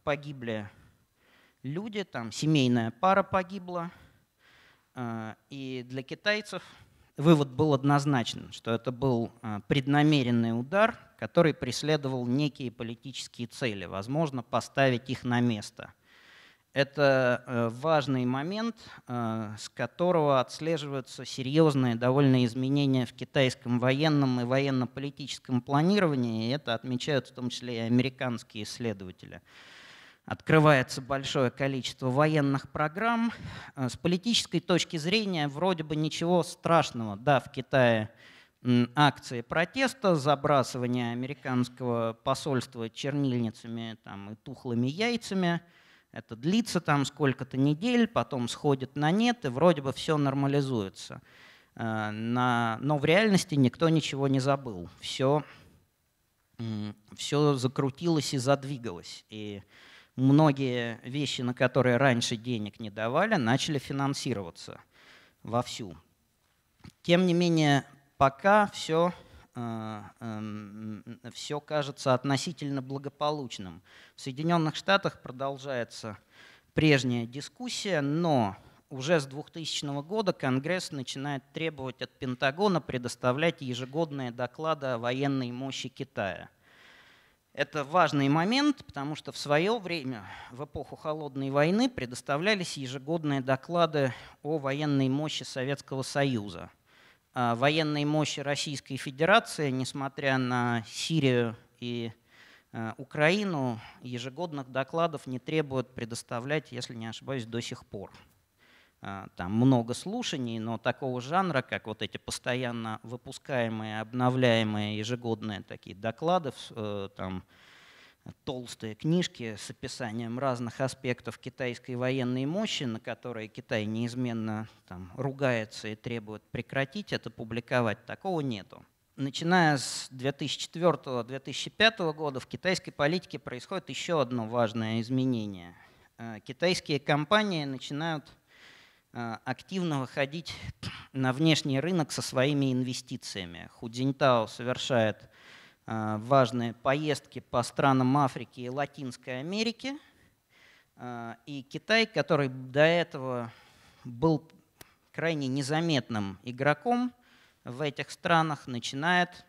Погибли люди, там семейная пара погибла, и для китайцев Вывод был однозначен, что это был а, преднамеренный удар, который преследовал некие политические цели, возможно, поставить их на место. Это э, важный момент, э, с которого отслеживаются серьезные довольно изменения в китайском военном и военно-политическом планировании, и это отмечают в том числе и американские исследователи открывается большое количество военных программ. Э, с политической точки зрения вроде бы ничего страшного. Да, в Китае акции протеста, забрасывание американского посольства чернильницами там, и тухлыми яйцами. Это длится там сколько-то недель, потом сходит на нет, и вроде бы все нормализуется. Э, но в реальности никто ничего не забыл. Все, все закрутилось и задвигалось. И многие вещи, на которые раньше денег не давали, начали финансироваться вовсю. Тем не менее, пока все, э, эм, все кажется относительно благополучным. В Соединенных Штатах продолжается прежняя дискуссия, но уже с 2000 года Конгресс начинает требовать от Пентагона предоставлять ежегодные доклады о военной мощи Китая – это важный момент, потому что в свое время, в эпоху Холодной войны, предоставлялись ежегодные доклады о военной мощи Советского Союза. О а военной мощи Российской Федерации, несмотря на Сирию и э, Украину, ежегодных докладов не требуют предоставлять, если не ошибаюсь, до сих пор. А, там много слушаний, но такого жанра, как вот эти постоянно выпускаемые, обновляемые ежегодные такие доклады, э, там толстые книжки с описанием разных аспектов китайской военной мощи, на которые Китай неизменно там, ругается и требует прекратить это публиковать, такого нету. Начиная с 2004-2005 года в китайской политике происходит еще одно важное изменение. Э, китайские компании начинают а, активно выходить на внешний рынок со своими инвестициями. Худзинтао совершает а, важные поездки по странам Африки и Латинской Америки. А, и Китай, который до этого был крайне незаметным игроком в этих странах, начинает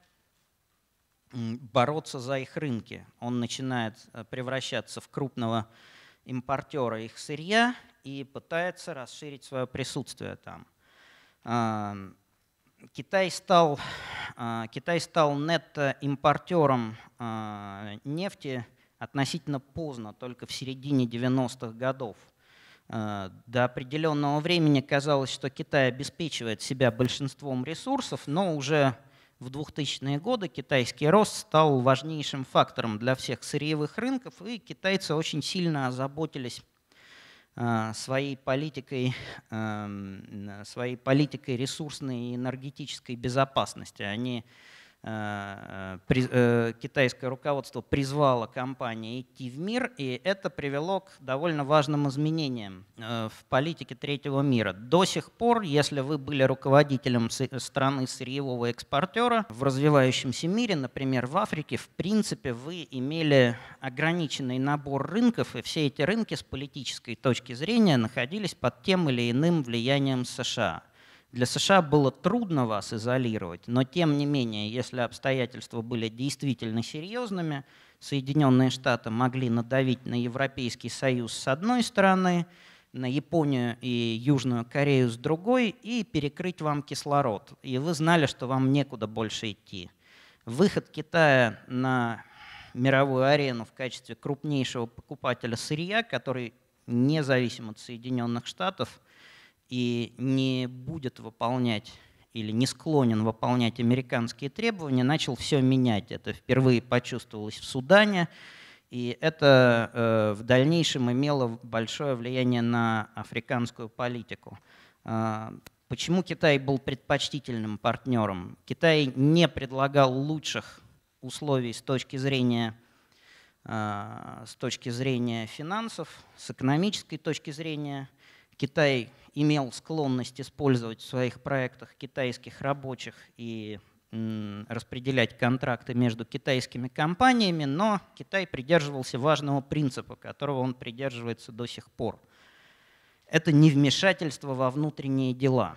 бороться за их рынки. Он начинает превращаться в крупного импортера их сырья и пытается расширить свое присутствие там. А, Китай стал, а, Китай стал нет-импортером а, нефти относительно поздно, только в середине 90-х годов. До определенного времени казалось, что Китай обеспечивает себя большинством ресурсов, но уже в 2000-е годы китайский рост стал важнейшим фактором для всех сырьевых рынков, и китайцы очень сильно озаботились а, своей политикой, своей политикой ресурсной и энергетической безопасности. Они Э, э, э, китайское руководство призвало компании идти в мир, и это привело к довольно важным изменениям в политике третьего мира. До сих пор, если вы были руководителем страны сырьевого экспортера в развивающемся мире, например, в Африке, в принципе, вы имели ограниченный набор рынков, и все эти рынки с политической точки зрения находились под тем или иным влиянием США. Для США было трудно вас изолировать, но тем не менее, если обстоятельства были действительно серьезными, Соединенные Штаты могли надавить на Европейский Союз с одной стороны, на Японию и Южную Корею с другой и перекрыть вам кислород. И вы знали, что вам некуда больше идти. Выход Китая на мировую арену в качестве крупнейшего покупателя сырья, который независим от Соединенных Штатов – и не будет выполнять или не склонен выполнять американские требования, начал все менять. Это впервые почувствовалось в Судане, и это э, в дальнейшем имело большое влияние на африканскую политику. А, почему Китай был предпочтительным партнером? Китай не предлагал лучших условий с точки зрения а, с точки зрения финансов, с экономической точки зрения – Китай имел склонность использовать в своих проектах китайских рабочих и распределять контракты между китайскими компаниями, но Китай придерживался важного принципа, которого он придерживается до сих пор. Это не вмешательство во внутренние дела.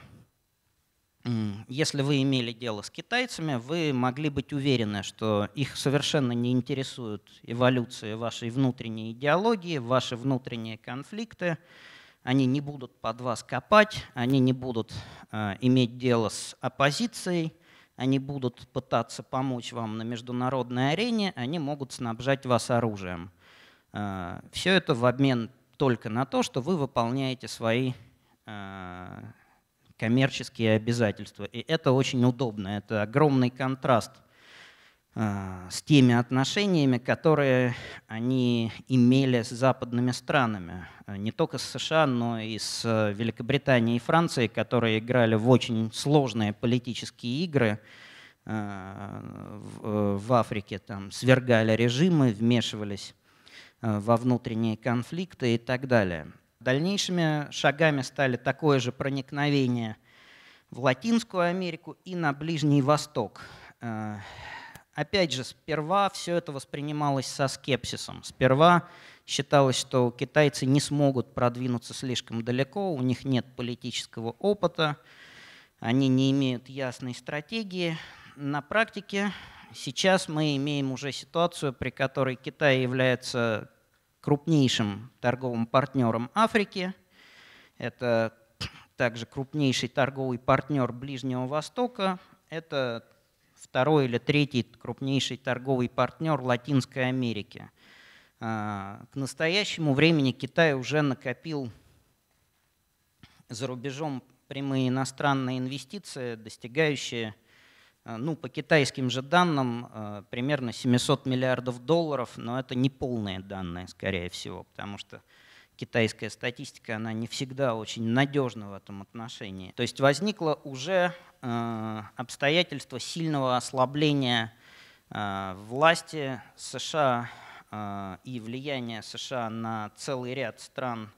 Если вы имели дело с китайцами, вы могли быть уверены, что их совершенно не интересуют эволюции вашей внутренней идеологии, ваши внутренние конфликты они не будут под вас копать, они не будут э, иметь дело с оппозицией, они будут пытаться помочь вам на международной арене, они могут снабжать вас оружием. Э, Все это в обмен только на то, что вы выполняете свои э, коммерческие обязательства. И это очень удобно, это огромный контраст – Э, с теми отношениями, которые они имели с западными странами. Э, не только с США, но и с э, Великобританией и Францией, которые играли в очень сложные политические игры в Африке, там свергали режимы, вмешивались во внутренние конфликты и так далее. Дальнейшими шагами стали такое же проникновение в Латинскую Америку и на Ближний Восток опять же, сперва все это воспринималось со скепсисом. Сперва считалось, что китайцы не смогут продвинуться слишком далеко, у них нет политического опыта, они не имеют ясной стратегии. На практике сейчас мы имеем уже ситуацию, при которой Китай является крупнейшим торговым партнером Африки. Это также крупнейший торговый партнер Ближнего Востока. Это второй или третий крупнейший торговый партнер Латинской Америки. А, к настоящему времени Китай уже накопил за рубежом прямые иностранные инвестиции, достигающие, а, ну, по китайским же данным, а, примерно 700 миллиардов долларов, но это не полные данные, скорее всего, потому что китайская статистика, она не всегда очень надежна в этом отношении. То есть возникло уже э, обстоятельство сильного ослабления э, власти США э, и влияния США на целый ряд стран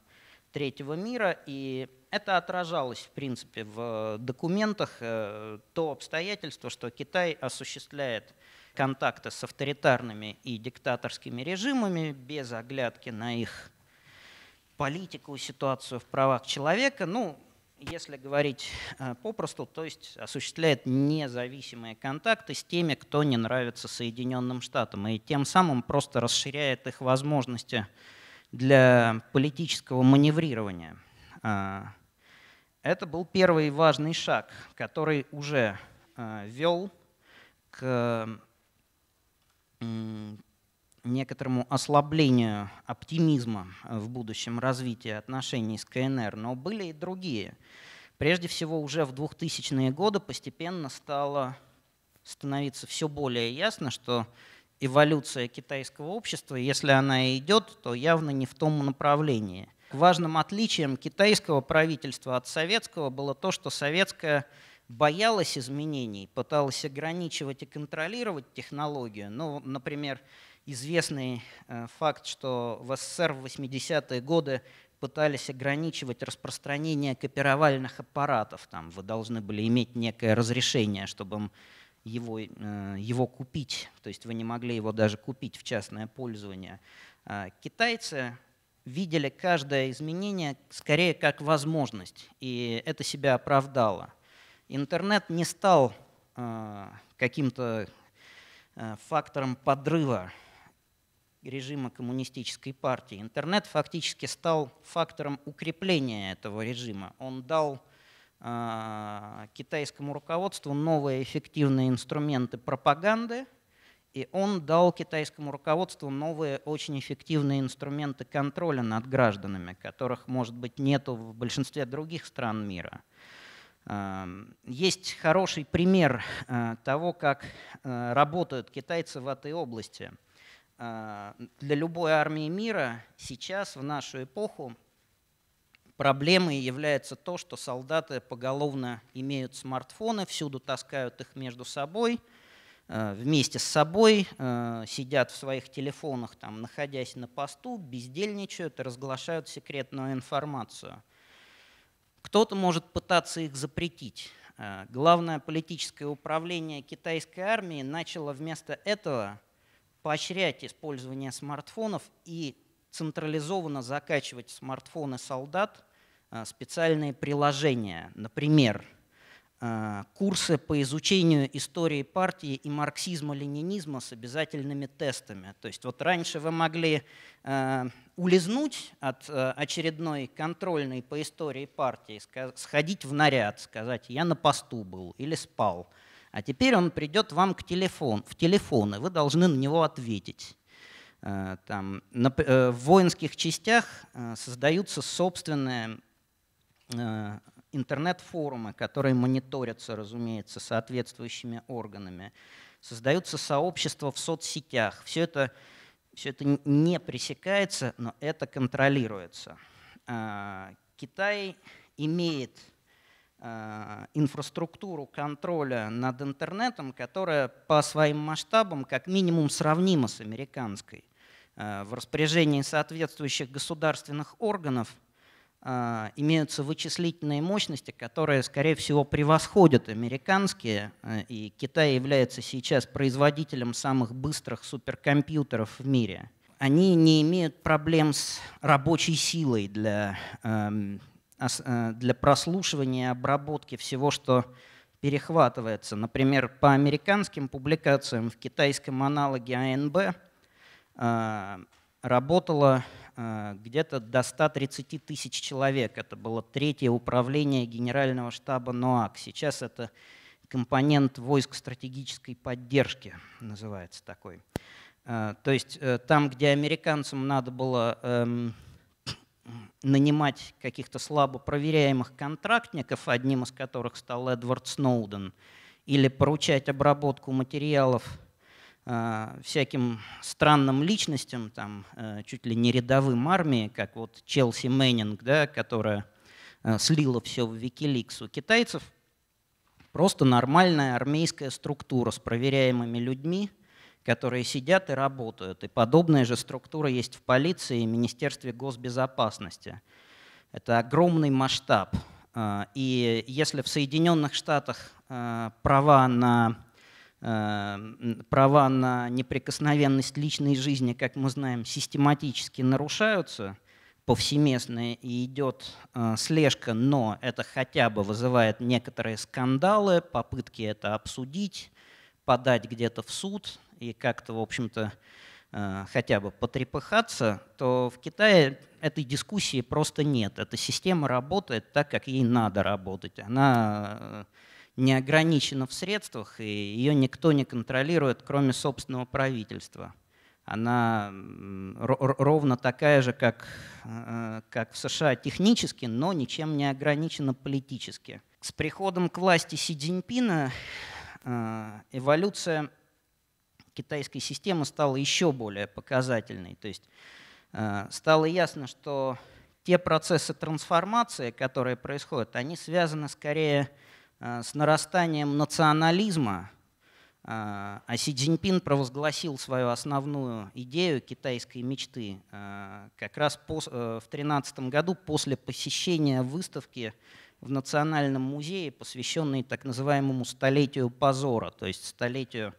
третьего мира, и это отражалось, в принципе, в документах то обстоятельство, что Китай осуществляет контакты с авторитарными и диктаторскими режимами без оглядки на их политику, ситуацию в правах человека. Ну, если говорить э, попросту, то есть осуществляет независимые контакты с теми, кто не нравится Соединенным Штатам, и тем самым просто расширяет их возможности для политического маневрирования. А, это был первый важный шаг, который уже э, вел к некоторому ослаблению оптимизма э, в будущем развития отношений с КНР, но были и другие. Прежде всего, уже в 2000-е годы постепенно стало становиться все более ясно, что эволюция китайского общества, если она и идет, то явно не в том направлении. Важным отличием китайского правительства от советского было то, что советское боялось изменений, пыталось ограничивать и контролировать технологию. Ну, например, известный э, факт, что в СССР в 80-е годы пытались ограничивать распространение копировальных аппаратов. Там вы должны были иметь некое разрешение, чтобы его, э, его купить. То есть вы не могли его даже купить в частное пользование. А китайцы видели каждое изменение скорее как возможность, и это себя оправдало. Интернет не стал э, каким-то фактором подрыва режима коммунистической партии. Интернет фактически стал фактором укрепления этого режима. Он дал э, китайскому руководству новые эффективные инструменты пропаганды, и он дал китайскому руководству новые очень эффективные инструменты контроля над гражданами, которых, может быть, нету в большинстве других стран мира. А, есть хороший пример а, того, как работают китайцы в этой области – а, для любой армии мира сейчас, в нашу эпоху, проблемой является то, что солдаты поголовно имеют смартфоны, всюду таскают их между собой, а, вместе с собой, а, сидят в своих телефонах, там, находясь на посту, бездельничают и разглашают секретную информацию. Кто-то может пытаться их запретить. Главное политическое управление китайской армии начало вместо этого – поощрять использование смартфонов и централизованно закачивать в смартфоны солдат э, специальные приложения, например, э, курсы по изучению истории партии и марксизма-ленинизма с обязательными тестами. То есть вот раньше вы могли э, улизнуть от очередной контрольной по истории партии, сходить в наряд, сказать «я на посту был» или «спал», а теперь он придет вам к телефон, в телефон, и вы должны на него ответить. Э, там, э, в воинских частях э, создаются собственные интернет-форумы, которые мониторятся, разумеется, соответствующими органами. Создаются сообщества в соцсетях. Все это, все это не пресекается, но это контролируется. Китай имеет Э, инфраструктуру контроля над интернетом, которая по своим масштабам как минимум сравнима с американской. Э, в распоряжении соответствующих государственных органов э, имеются вычислительные мощности, которые, скорее всего, превосходят американские, и Китай является сейчас производителем самых быстрых суперкомпьютеров в мире. Они не имеют проблем с рабочей силой для эм, Э, для прослушивания и обработки всего, что перехватывается. Например, по американским публикациям в китайском аналоге АНБ э, работало э, где-то до 130 тысяч человек. Это было третье управление Генерального штаба НОАК. Сейчас это компонент войск стратегической поддержки, называется такой. То есть там, где американцам надо было эм, нанимать каких-то слабо проверяемых контрактников, одним из которых стал Эдвард Сноуден, или поручать обработку материалов э, всяким странным личностям, там, э, чуть ли не рядовым армии, как вот Челси Мэннинг, да, которая э, слила все в Викиликс у китайцев, просто нормальная армейская структура с проверяемыми людьми – которые сидят и работают. И подобная же структура есть в полиции и Министерстве госбезопасности. Это огромный масштаб. А, и если в Соединенных Штатах а, права на а, права на неприкосновенность личной жизни, как мы знаем, систематически нарушаются повсеместно и идет слежка, но это хотя бы вызывает некоторые скандалы, попытки это обсудить, подать где-то в суд, и как-то, в общем-то, э, хотя бы потрепыхаться, то в Китае этой дискуссии просто нет. Эта система работает так, как ей надо работать. Она э, не ограничена в средствах, и ее никто не контролирует, кроме собственного правительства. Она ровно такая же, как, э, как в США технически, но ничем не ограничена политически. С приходом к власти Си Цзиньпина эволюция китайской системы стала еще более показательной. То есть э, стало ясно, что те процессы трансформации, которые происходят, они связаны скорее э, с нарастанием национализма, э, а Си Цзиньпин провозгласил свою основную идею китайской мечты как раз в 2013 году после посещения выставки в Национальном музее, посвященной так называемому столетию позора, то есть столетию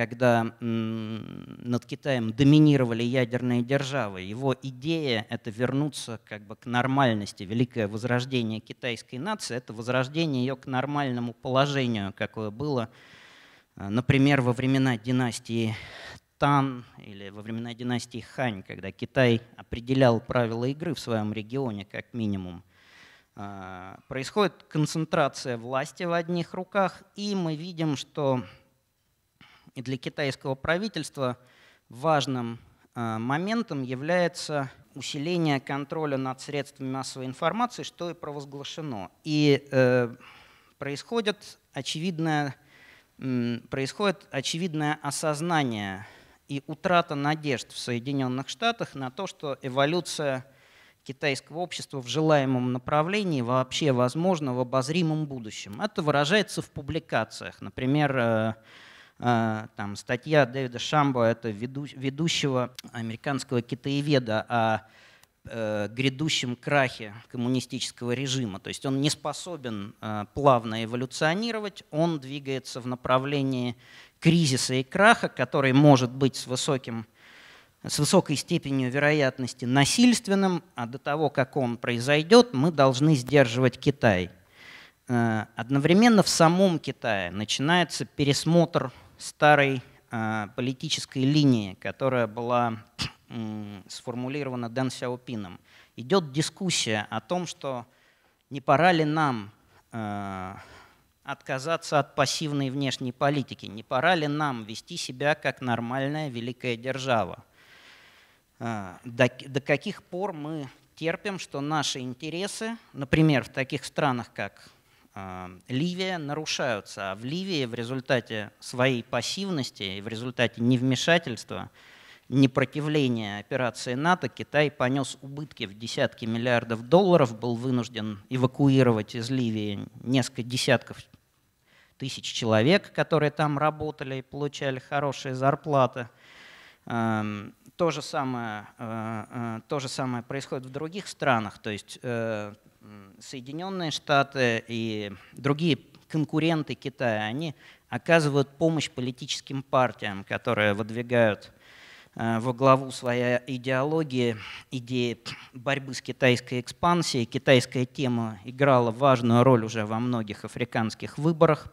когда над Китаем доминировали ядерные державы. Его идея — это вернуться как бы к нормальности. Великое возрождение китайской нации — это возрождение ее к нормальному положению, какое было, э, например, во времена династии Тан или во времена династии Хань, когда Китай определял правила игры в своем регионе как минимум. А, происходит концентрация власти в одних руках, и мы видим, что и для китайского правительства важным э, моментом является усиление контроля над средствами массовой информации, что и провозглашено. И э, происходит, очевидное, происходит очевидное осознание и утрата надежд в Соединенных Штатах на то, что эволюция китайского общества в желаемом направлении вообще возможно в обозримом будущем. Это выражается в публикациях. Например, э, а, там, статья Дэвида Шамбо, это ведущего американского китаеведа о э, грядущем крахе коммунистического режима. То есть он не способен э, плавно эволюционировать, он двигается в направлении кризиса и краха, который может быть с, высоким, с высокой степенью вероятности насильственным, а до того, как он произойдет, мы должны сдерживать Китай. Э, одновременно в самом Китае начинается пересмотр старой а, политической линии, которая была сформулирована Дэн Сяопином. Идет дискуссия о том, что не пора ли нам а, отказаться от пассивной внешней политики, не пора ли нам вести себя как нормальная великая держава. А, до, каких пор мы терпим, что наши интересы, например, в таких странах, как Ливия нарушаются. А в Ливии в результате своей пассивности и в результате невмешательства, непротивления операции НАТО Китай понес убытки в десятки миллиардов долларов, был вынужден эвакуировать из Ливии несколько десятков тысяч человек, которые там работали и получали хорошие зарплаты. То же самое, а, а, то же самое происходит в других странах. То есть э, Соединенные Штаты и другие конкуренты Китая, они оказывают помощь политическим партиям, которые выдвигают э, во главу своей идеологии идеи борьбы с китайской экспансией. Китайская тема играла важную роль уже во многих африканских выборах.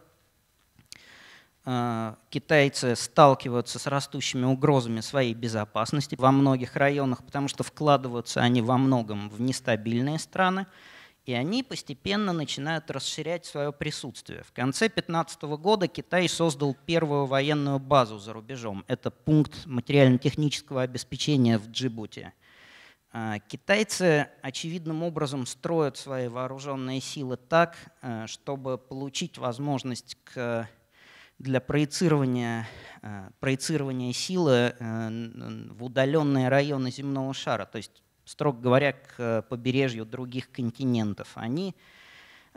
Э, китайцы сталкиваются с растущими угрозами своей безопасности во многих районах, потому что вкладываются они во многом в нестабильные страны и они постепенно начинают расширять свое присутствие. В конце 2015 года Китай создал первую военную базу за рубежом. Это пункт материально-технического обеспечения в Джибути. А, китайцы очевидным образом строят свои вооруженные силы так, а, чтобы получить возможность к, для проецирования, а, проецирования силы э, в удаленные районы земного шара. То есть строго говоря, к побережью других континентов. Они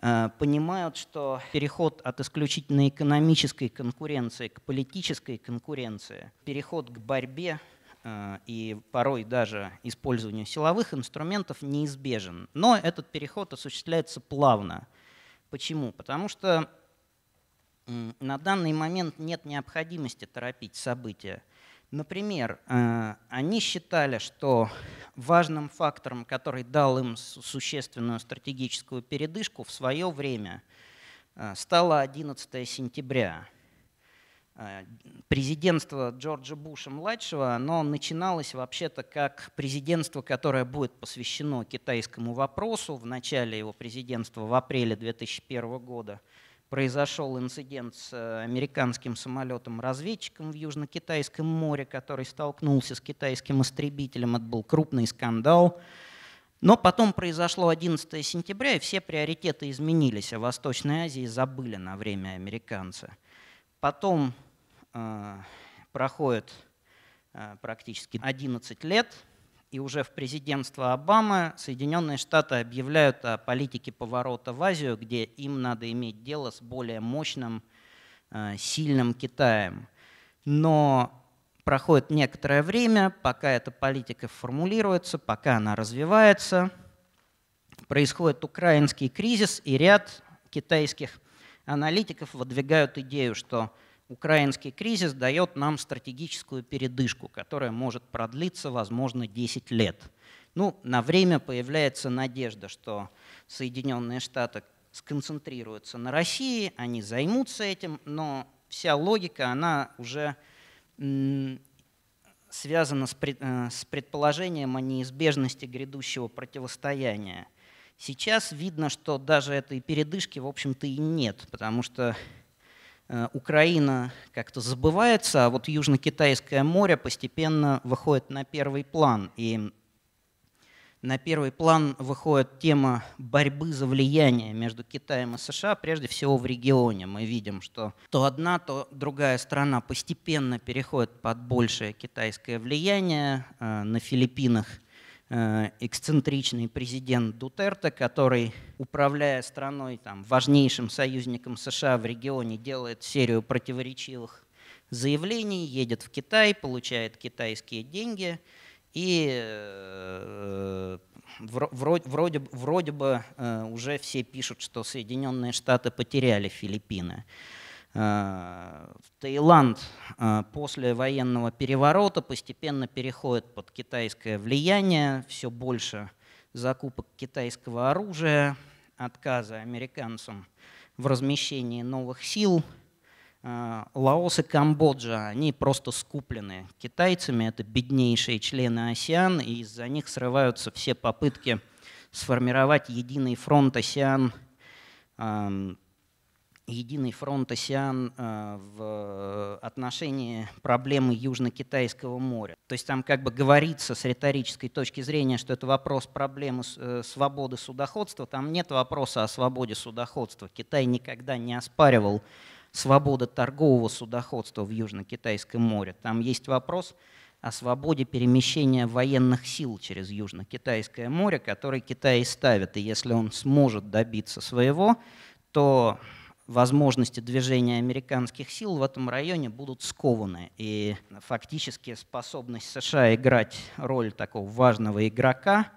э, понимают, что переход от исключительно экономической конкуренции к политической конкуренции, переход к борьбе э, и порой даже использованию силовых инструментов неизбежен. Но этот переход осуществляется плавно. Почему? Потому что на данный момент нет необходимости торопить события. Например, э, они считали, что важным фактором, который дал им существенную стратегическую передышку в свое время, э, стало 11 сентября. Э, президентство Джорджа Буша-младшего, оно начиналось вообще-то как президентство, которое будет посвящено китайскому вопросу в начале его президентства в апреле 2001 года произошел инцидент с э, американским самолетом-разведчиком в Южно-Китайском море, который столкнулся с китайским истребителем. Это был крупный скандал. Но потом произошло 11 сентября, и все приоритеты изменились, а Восточной Азии забыли на время американцы. Потом э, проходит э, практически 11 лет – и уже в президентство Обамы Соединенные Штаты объявляют о политике поворота в Азию, где им надо иметь дело с более мощным, э, сильным Китаем. Но проходит некоторое время, пока эта политика формулируется, пока она развивается, происходит украинский кризис, и ряд китайских аналитиков выдвигают идею, что украинский кризис дает нам стратегическую передышку, которая может продлиться, возможно, 10 лет. Ну, на время появляется надежда, что Соединенные Штаты сконцентрируются на России, они займутся этим, но вся логика, она уже связана с, э, с предположением о неизбежности грядущего противостояния. Сейчас видно, что даже этой передышки, в общем-то, и нет, потому что Э, Украина как-то забывается, а вот Южно-Китайское море постепенно выходит на первый план. И на первый план выходит тема борьбы за влияние между Китаем и США, прежде всего в регионе. Мы видим, что то одна, то другая страна постепенно переходит под большее китайское влияние. Э, на Филиппинах – Э, эксцентричный президент Дутерте, который, управляя страной, там, важнейшим союзником США в регионе, делает серию противоречивых заявлений, едет в Китай, получает китайские деньги и э, вроде, вроде, вроде бы э, уже все пишут, что Соединенные Штаты потеряли Филиппины. Э, в Таиланд э, после военного переворота постепенно переходит под китайское влияние, все больше закупок китайского оружия, отказа американцам в размещении новых сил. Э, Лаос и Камбоджа, они просто скуплены китайцами, это беднейшие члены АСИАН, и из-за них срываются все попытки сформировать единый фронт АСИАН эм, единый фронт Осиан э, в отношении проблемы Южно-Китайского моря. То есть там как бы говорится с риторической точки зрения, что это вопрос проблемы э, свободы судоходства. Там нет вопроса о свободе судоходства. Китай никогда не оспаривал свобода торгового судоходства в Южно-Китайском море. Там есть вопрос о свободе перемещения военных сил через Южно-Китайское море, который Китай и ставит. И если он сможет добиться своего, то возможности движения американских сил в этом районе будут скованы. И фактически способность США играть роль такого важного игрока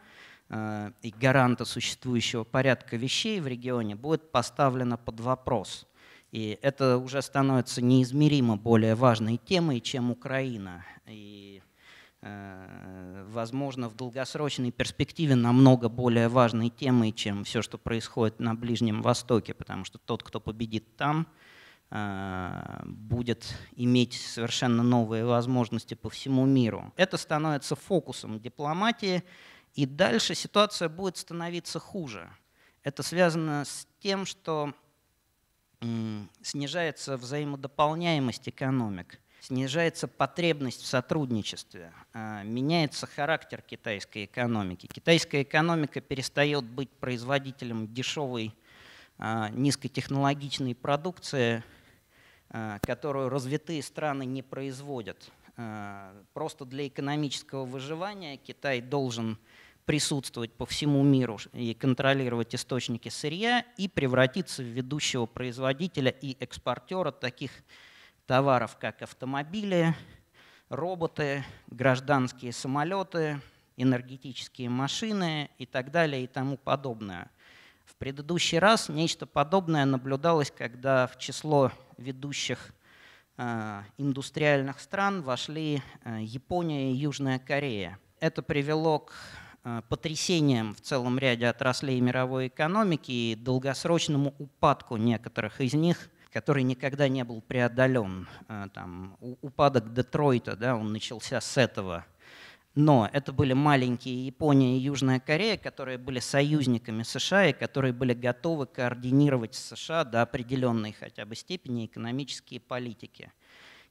э, и гаранта существующего порядка вещей в регионе будет поставлена под вопрос. И это уже становится неизмеримо более важной темой, чем Украина. И Э, возможно, в долгосрочной перспективе намного более важной темой, чем все, что происходит на Ближнем Востоке, потому что тот, кто победит там, э, будет иметь совершенно новые возможности по всему миру. Это становится фокусом дипломатии, и дальше ситуация будет становиться хуже. Это связано с тем, что снижается взаимодополняемость экономик – снижается потребность в сотрудничестве, а, меняется характер китайской экономики. Китайская экономика перестает быть производителем дешевой а, низкотехнологичной продукции, а, которую развитые страны не производят. Просто для экономического выживания Китай должен присутствовать по всему миру и контролировать источники сырья и превратиться в ведущего производителя и экспортера таких товаров, как автомобили, роботы, гражданские самолеты, энергетические машины и так далее и тому подобное. В предыдущий раз нечто подобное наблюдалось, когда в число ведущих э, индустриальных стран вошли э, Япония и Южная Корея. Это привело к э, потрясениям в целом ряде отраслей мировой экономики и долгосрочному упадку некоторых из них который никогда не был преодолен. Э, там, упадок Детройта, да, он начался с этого. Но это были маленькие Япония и Южная Корея, которые были союзниками США и которые были готовы координировать с США до определенной хотя бы степени экономические политики.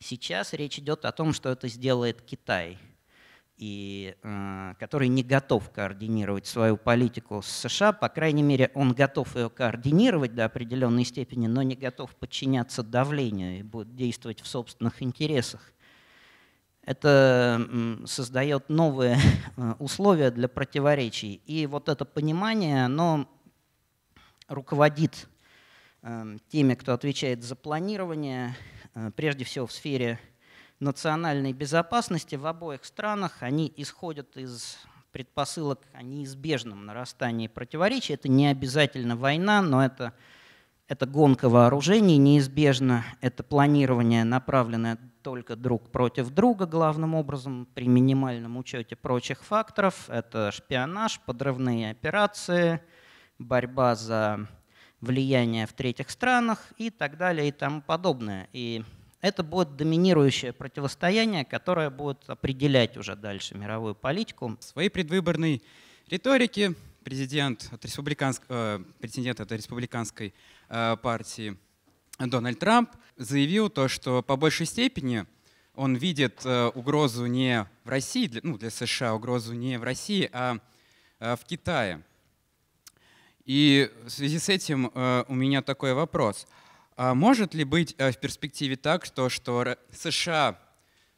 Сейчас речь идет о том, что это сделает Китай – и э, который не готов координировать свою политику с США, по крайней мере, он готов ее координировать до определенной степени, но не готов подчиняться давлению и будет действовать в собственных интересах. Это создает новые э, условия для противоречий. И вот это понимание, оно руководит э, теми, кто отвечает за планирование, э, прежде всего в сфере национальной безопасности в обоих странах, они исходят из предпосылок о неизбежном нарастании противоречий. Это не обязательно война, но это, это гонка вооружений неизбежно, это планирование, направленное только друг против друга, главным образом, при минимальном учете прочих факторов. Это шпионаж, подрывные операции, борьба за влияние в третьих странах и так далее и тому подобное. И это будет доминирующее противостояние, которое будет определять уже дальше мировую политику. В своей предвыборной риторике президент от республиканск... э, от республиканской э, партии Дональд Трамп заявил то, что по большей степени он видит э, угрозу не в России, ну, для США угрозу не в России, а э, в Китае. И в связи с этим у меня такой вопрос – а может ли быть э, в перспективе так, что, что США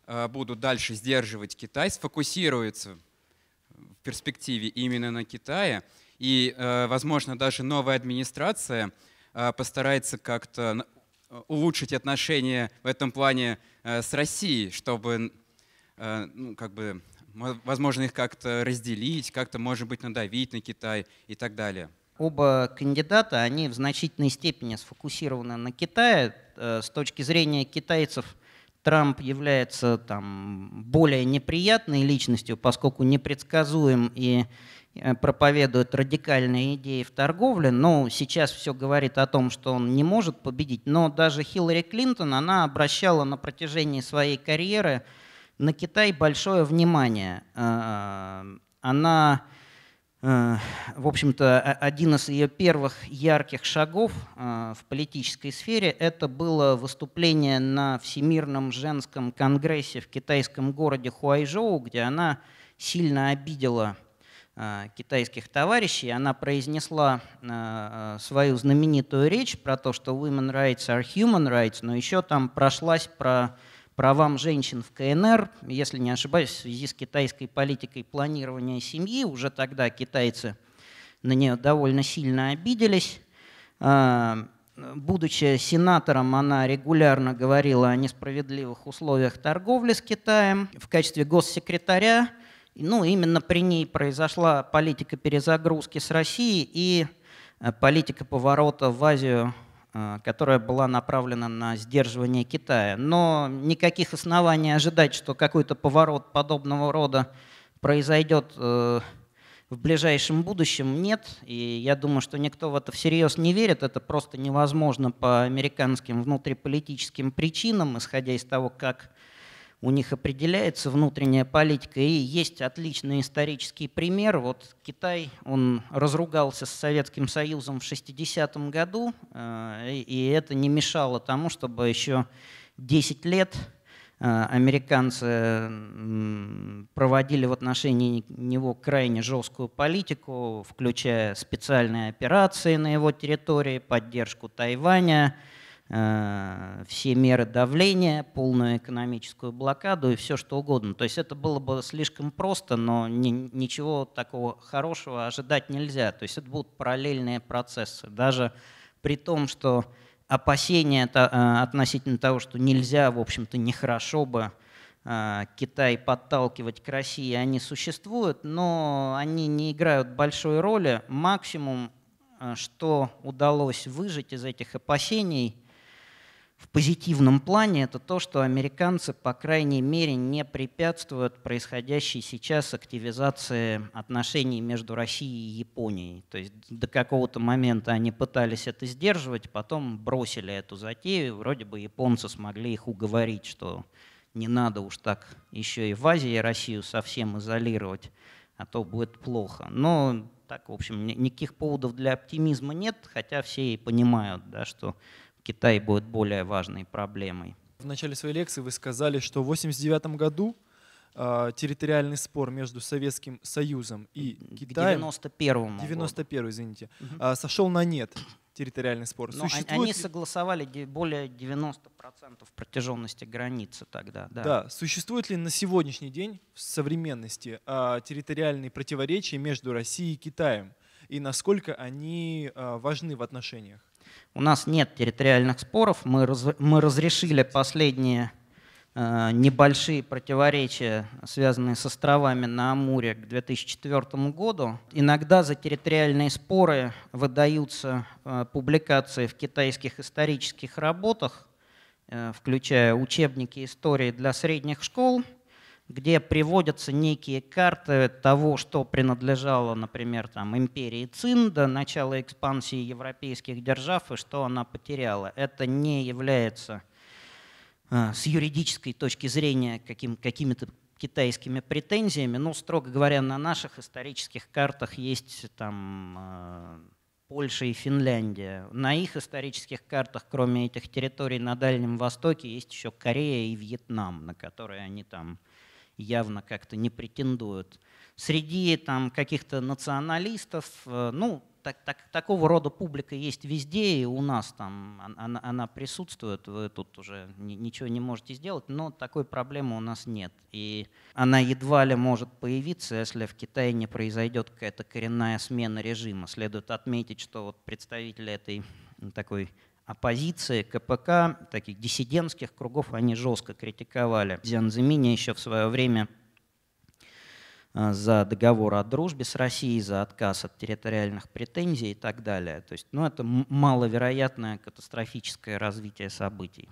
э, будут дальше сдерживать Китай, сфокусируются в перспективе именно на Китае, и, э, возможно, даже новая администрация постарается как-то улучшить отношения в этом плане с Россией, чтобы, ну, как бы, возможно, их как-то разделить, как-то, может быть, надавить на Китай и так далее. Оба кандидата, они в значительной степени сфокусированы на Китае. Э, с точки зрения китайцев Трамп является там, более неприятной личностью, поскольку непредсказуем и э, проповедует радикальные идеи в торговле, но сейчас все говорит о том, что он не может победить. Но даже Хиллари Клинтон, она обращала на протяжении своей карьеры на Китай большое внимание. Э, она Э, в общем-то, один из ее первых ярких шагов э, в политической сфере – это было выступление на Всемирном женском конгрессе в китайском городе Хуайжоу, где она сильно обидела э, китайских товарищей. Она произнесла свою знаменитую речь про то, что women rights are human rights, но еще там прошлась про правам женщин в КНР, если не ошибаюсь, в связи с китайской политикой планирования семьи. Уже тогда китайцы на нее довольно сильно обиделись. А, будучи сенатором, она регулярно говорила о несправедливых условиях торговли с Китаем. В качестве госсекретаря, ну, именно при ней произошла политика перезагрузки с Россией и а, политика поворота в Азию Э, которая была направлена на сдерживание Китая. Но никаких оснований ожидать, что какой-то поворот подобного рода произойдет э, в ближайшем будущем, нет. И я думаю, что никто в это всерьез не верит. Это просто невозможно по американским внутриполитическим причинам, исходя из того, как у них определяется внутренняя политика. И есть отличный исторический пример. Вот Китай, он разругался с Советским Союзом в 60-м году, э, и это не мешало тому, чтобы еще 10 лет э, американцы проводили в отношении него крайне жесткую политику, включая специальные операции на его территории, поддержку Тайваня, Э, все меры давления, полную экономическую блокаду и все что угодно. То есть это было бы слишком просто, но ни, ничего такого хорошего ожидать нельзя. То есть это будут параллельные процессы. Даже при том, что опасения э, относительно того, что нельзя, в общем-то, нехорошо бы э, Китай подталкивать к России, они существуют, но они не играют большой роли. Максимум, что удалось выжить из этих опасений – в позитивном плане, это то, что американцы, по крайней мере, не препятствуют происходящей сейчас активизации отношений между Россией и Японией. То есть до какого-то момента они пытались это сдерживать, потом бросили эту затею, вроде бы японцы смогли их уговорить, что не надо уж так еще и в Азии Россию совсем изолировать, а то будет плохо. Но так, в общем, никаких поводов для оптимизма нет, хотя все и понимают, да, что Китай будет более важной проблемой. В начале своей лекции вы сказали, что в 89 году а, территориальный спор между Советским Союзом и Китаем... 91 91 извините. Угу. Сошел на нет территориальный спор. Но ну, а, существует они согласовали более 90% протяженности границы тогда. Да. да. Существует ли на сегодняшний день в современности территориальные противоречия между Россией и Китаем? И насколько они важны в отношениях? У нас нет территориальных споров, мы, раз, мы разрешили последние э, небольшие противоречия, связанные с островами на Амуре к 2004 году. Иногда за территориальные споры выдаются э, публикации в китайских исторических работах, э, включая учебники истории для средних школ – где приводятся некие карты того, что принадлежало, например, там, империи Цин до начала экспансии европейских держав и что она потеряла. Это не является а, с юридической точки зрения каким, какими-то китайскими претензиями, но, строго говоря, на наших исторических картах есть там а, Польша и Финляндия. На их исторических картах, кроме этих территорий на Дальнем Востоке, есть еще Корея и Вьетнам, на которые они там явно как-то не претендуют. Среди там каких-то националистов, э, ну, так, так, такого рода публика есть везде, и у нас там она, она присутствует, вы тут уже ничего не можете сделать, но такой проблемы у нас нет. И она едва ли может появиться, если в Китае не произойдет какая-то коренная смена режима. Следует отметить, что вот представители этой такой оппозиции КПК, таких диссидентских кругов, они жестко критиковали Дзянзиминя еще в свое время э, за договор о дружбе с Россией, за отказ от территориальных претензий и так далее. То есть, ну, это маловероятное катастрофическое развитие событий.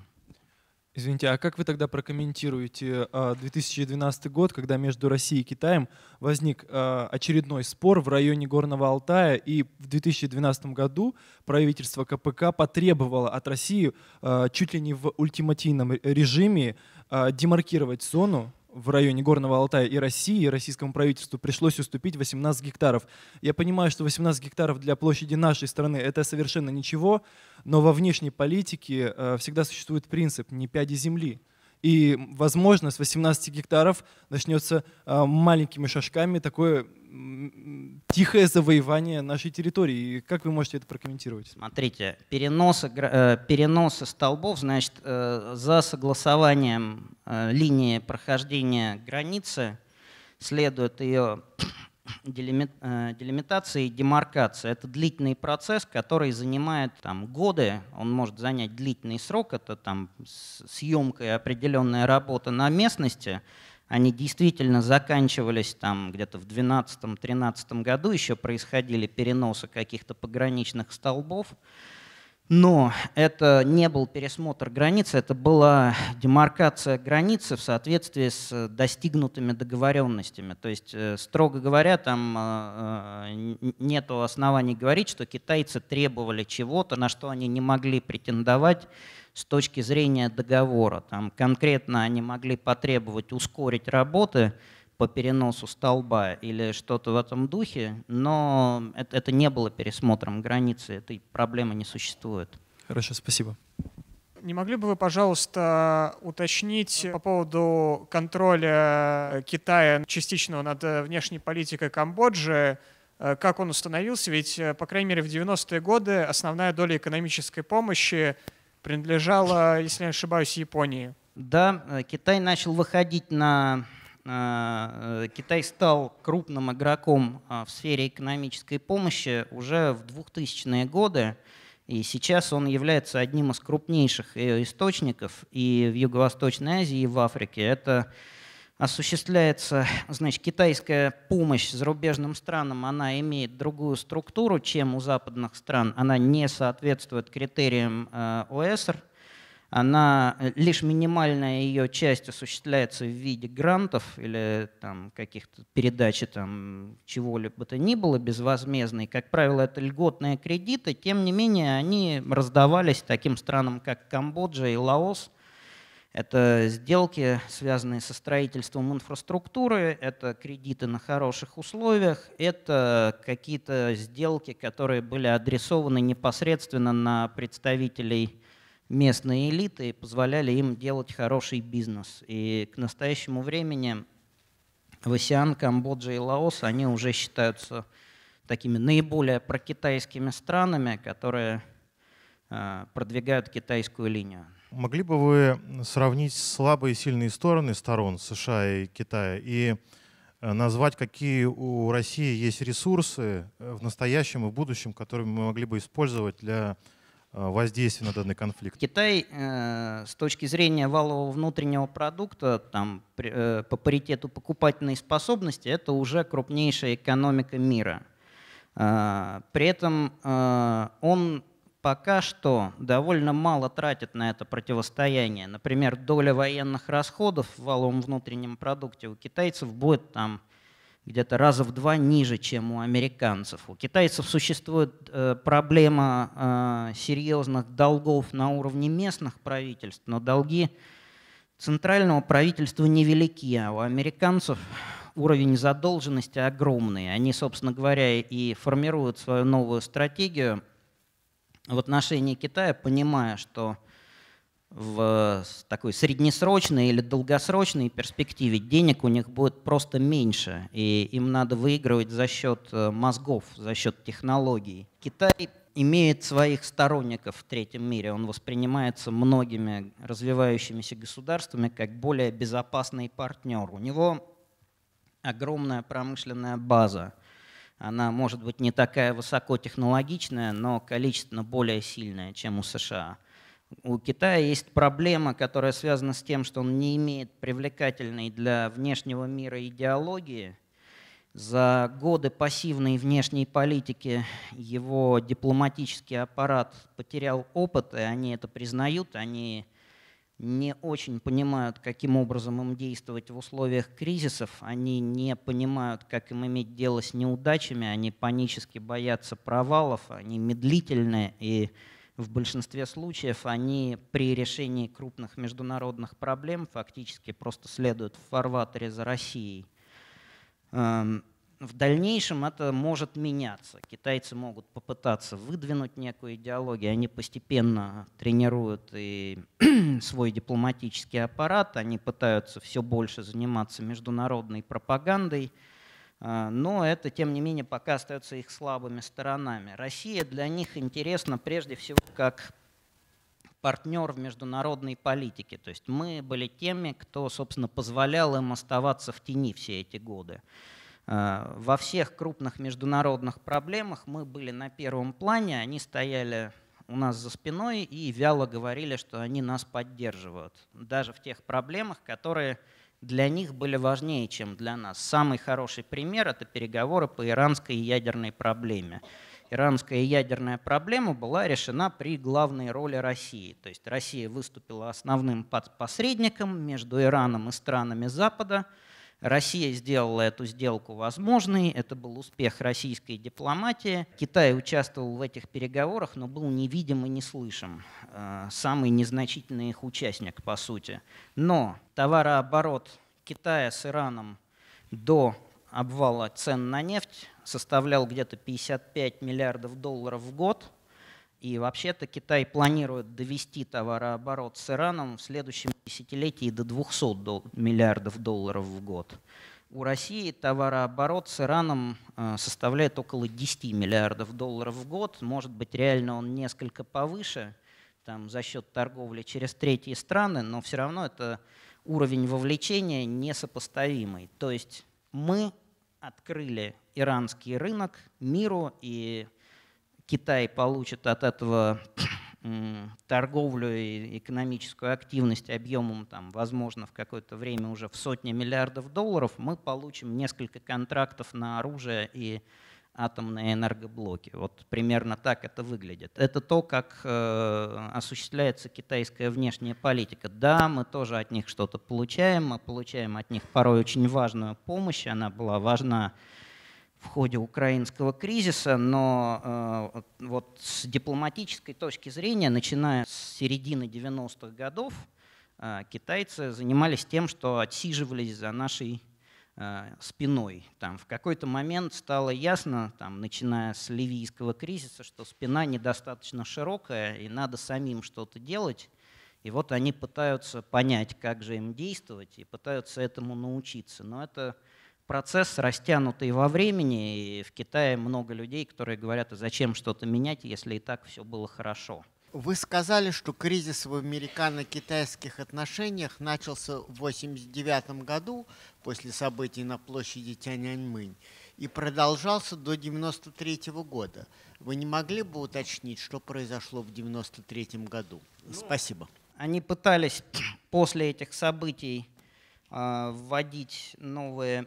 Извините, а как вы тогда прокомментируете 2012 а, год, когда между Россией и Китаем возник а, очередной спор в районе Горного Алтая, и в 2012 году правительство КПК потребовало от России а, чуть ли не в ультимативном режиме демаркировать зону в районе Горного Алтая и России, и российскому правительству пришлось уступить 18 гектаров. Я понимаю, что 18 гектаров для площади нашей страны это совершенно ничего, но во внешней политике э, всегда существует принцип «не пяди земли». И, возможно, с 18 гектаров начнется а, маленькими шажками такое тихое завоевание нашей территории. И как вы можете это прокомментировать? Смотрите, переносы, э, переносы столбов, значит, э, за согласованием э, линии прохождения границы следует ее Э, делимитации и демаркация Это длительный процесс, который занимает там, годы, он может занять длительный срок, это там съемка и определенная работа на местности. Они действительно заканчивались там где-то в 2012-2013 году, еще происходили переносы каких-то пограничных столбов. Но это не был пересмотр границы, это была демаркация границы в соответствии с достигнутыми договоренностями. То есть, э, строго говоря, там э, э, нет оснований говорить, что китайцы требовали чего-то, на что они не могли претендовать с точки зрения договора. Там конкретно они могли потребовать ускорить работы, по переносу столба или что-то в этом духе, но это, это не было пересмотром границы, этой проблемы не существует. Хорошо, спасибо. Не могли бы вы, пожалуйста, уточнить по поводу контроля э, Китая частичного над э, внешней политикой Камбоджи, э, как он установился? Ведь, по крайней мере, в 90-е годы основная доля экономической помощи принадлежала, если не ошибаюсь, Японии. Да, Китай начал выходить на Э, Китай стал крупным игроком э, в сфере экономической помощи уже в 2000-е годы, и сейчас он является одним из крупнейших ее э, источников и в Юго-Восточной Азии, и в Африке. Это осуществляется, <sniffs> значит, китайская помощь зарубежным странам, она имеет другую структуру, чем у западных стран. Она не соответствует критериям ОСР, она, э, лишь минимальная ее часть осуществляется в виде грантов или там, каких-то передач там, чего-либо то ни было безвозмездной. Как правило, это льготные кредиты, тем не менее они раздавались таким странам, как Камбоджа и Лаос. Это сделки, связанные со строительством инфраструктуры, это кредиты на хороших условиях, это какие-то сделки, которые были адресованы непосредственно на представителей местные элиты и позволяли им делать хороший бизнес. И к настоящему времени в Асиан, Камбоджа и Лаос, они уже считаются такими наиболее прокитайскими странами, которые а, продвигают китайскую линию. Могли бы вы сравнить слабые и сильные стороны сторон США и Китая и э, назвать, какие у России есть ресурсы э, в настоящем и в будущем, которые мы могли бы использовать для Э, воздействие на данный конфликт? Китай э, с точки зрения валового внутреннего продукта там, э, по паритету покупательной способности это уже крупнейшая экономика мира. При этом он пока что довольно мало тратит на это противостояние. Например, доля военных расходов в валовом внутреннем продукте у китайцев будет там где-то раза в два ниже, чем у американцев. У китайцев существует э, проблема э, серьезных долгов на уровне местных правительств, но долги центрального правительства невелики, а у американцев уровень задолженности огромный. Они, собственно говоря, и формируют свою новую стратегию в отношении Китая, понимая, что в э, такой среднесрочной или долгосрочной перспективе денег у них будет просто меньше, и им надо выигрывать за счет э, мозгов, за счет технологий. Китай имеет своих сторонников в третьем мире. Он воспринимается многими развивающимися государствами как более безопасный партнер. У него огромная промышленная база. Она может быть не такая высокотехнологичная, но количественно более сильная, чем у США – у Китая есть проблема, которая связана с тем, что он не имеет привлекательной для внешнего мира идеологии. За годы пассивной внешней политики его дипломатический аппарат потерял опыт, и они это признают, они не очень понимают, каким образом им действовать в условиях кризисов, они не понимают, как им иметь дело с неудачами, они панически боятся провалов, они медлительны и медлительны в большинстве случаев они при решении крупных международных проблем фактически просто следуют в фарватере за Россией. Эм, в дальнейшем это может меняться. Китайцы могут попытаться выдвинуть некую идеологию. Они постепенно тренируют и <clears throat> свой дипломатический аппарат. Они пытаются все больше заниматься международной пропагандой. А, но это, тем не менее, пока остается их слабыми сторонами. Россия для них интересна прежде всего как партнер в международной политике. То есть мы были теми, кто, собственно, позволял им оставаться в тени все эти годы. А, во всех крупных международных проблемах мы были на первом плане, они стояли у нас за спиной и вяло говорили, что они нас поддерживают. Даже в тех проблемах, которые для них были важнее, чем для нас. Самый хороший пример — это переговоры по иранской ядерной проблеме. Иранская ядерная проблема была решена при главной роли России. То есть Россия выступила основным посредником между Ираном и странами Запада — Россия сделала эту сделку возможной, это был успех российской дипломатии. Китай участвовал в этих переговорах, но был невидим и неслышим, э, самый незначительный их участник, по сути. Но товарооборот Китая с Ираном до обвала цен на нефть составлял где-то 55 миллиардов долларов в год – и вообще-то Китай планирует довести товарооборот с Ираном в следующем десятилетии до 200 дол- миллиардов долларов в год. У России товарооборот с Ираном э, составляет около 10 миллиардов долларов в год. Может быть, реально он несколько повыше там, за счет торговли через третьи страны, но все равно это уровень вовлечения несопоставимый. То есть мы открыли иранский рынок миру и Китай получит от этого <clears throat> торговлю и экономическую активность объемом, там, возможно, в какое-то время уже в сотни миллиардов долларов, мы получим несколько контрактов на оружие и атомные энергоблоки. Вот примерно так это выглядит. Это то, как э, осуществляется китайская внешняя политика. Да, мы тоже от них что-то получаем, мы получаем от них порой очень важную помощь, она была важна в ходе украинского кризиса, но э, вот с дипломатической точки зрения, начиная с середины 90-х годов, э, китайцы занимались тем, что отсиживались за нашей э, спиной. Там в какой-то момент стало ясно, там, начиная с ливийского кризиса, что спина недостаточно широкая и надо самим что-то делать. И вот они пытаются понять, как же им действовать, и пытаются этому научиться. Но это процесс, растянутый во времени, и в Китае много людей, которые говорят, а зачем что-то менять, если и так все было хорошо. Вы сказали, что кризис в американо-китайских отношениях начался в 1989 году после событий на площади Тяньаньмэнь и продолжался до 1993 года. Вы не могли бы уточнить, что произошло в 1993 году? Ну, Спасибо. Они пытались <clears throat> после этих событий а, вводить новые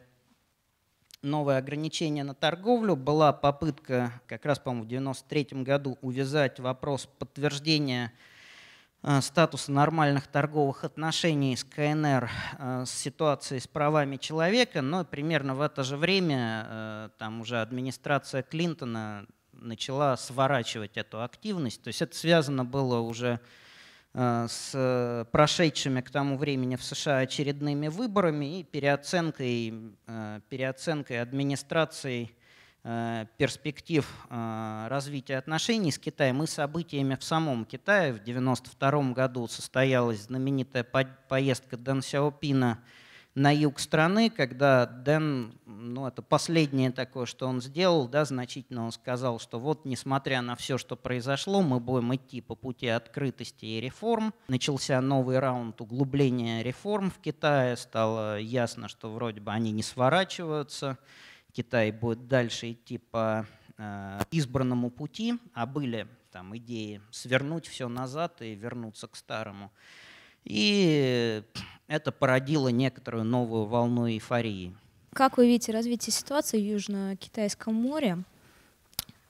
новые ограничения на торговлю. Была попытка как раз, по-моему, в 1993 году увязать вопрос подтверждения э, статуса нормальных торговых отношений с КНР э, с ситуацией с правами человека, но примерно в это же время э, там уже администрация Клинтона начала сворачивать эту активность. То есть это связано было уже с Э, с э, прошедшими к тому времени в США очередными выборами и переоценкой, э, переоценкой администрации перспектив развития отношений с Китаем и событиями в самом Китае. В 1992 году состоялась знаменитая поездка Дэн Сяопина на юг страны, когда Дэн, ну это последнее такое, что он сделал, да, значительно он сказал, что вот несмотря на все, что произошло, мы будем идти по пути открытости и реформ. Начался новый раунд углубления реформ в Китае, стало ясно, что вроде бы они не сворачиваются, Китай будет дальше идти по э, избранному пути, а были там идеи свернуть все назад и вернуться к старому. И это породило некоторую новую волну эйфории. Как вы видите развитие ситуации в Южно-Китайском море?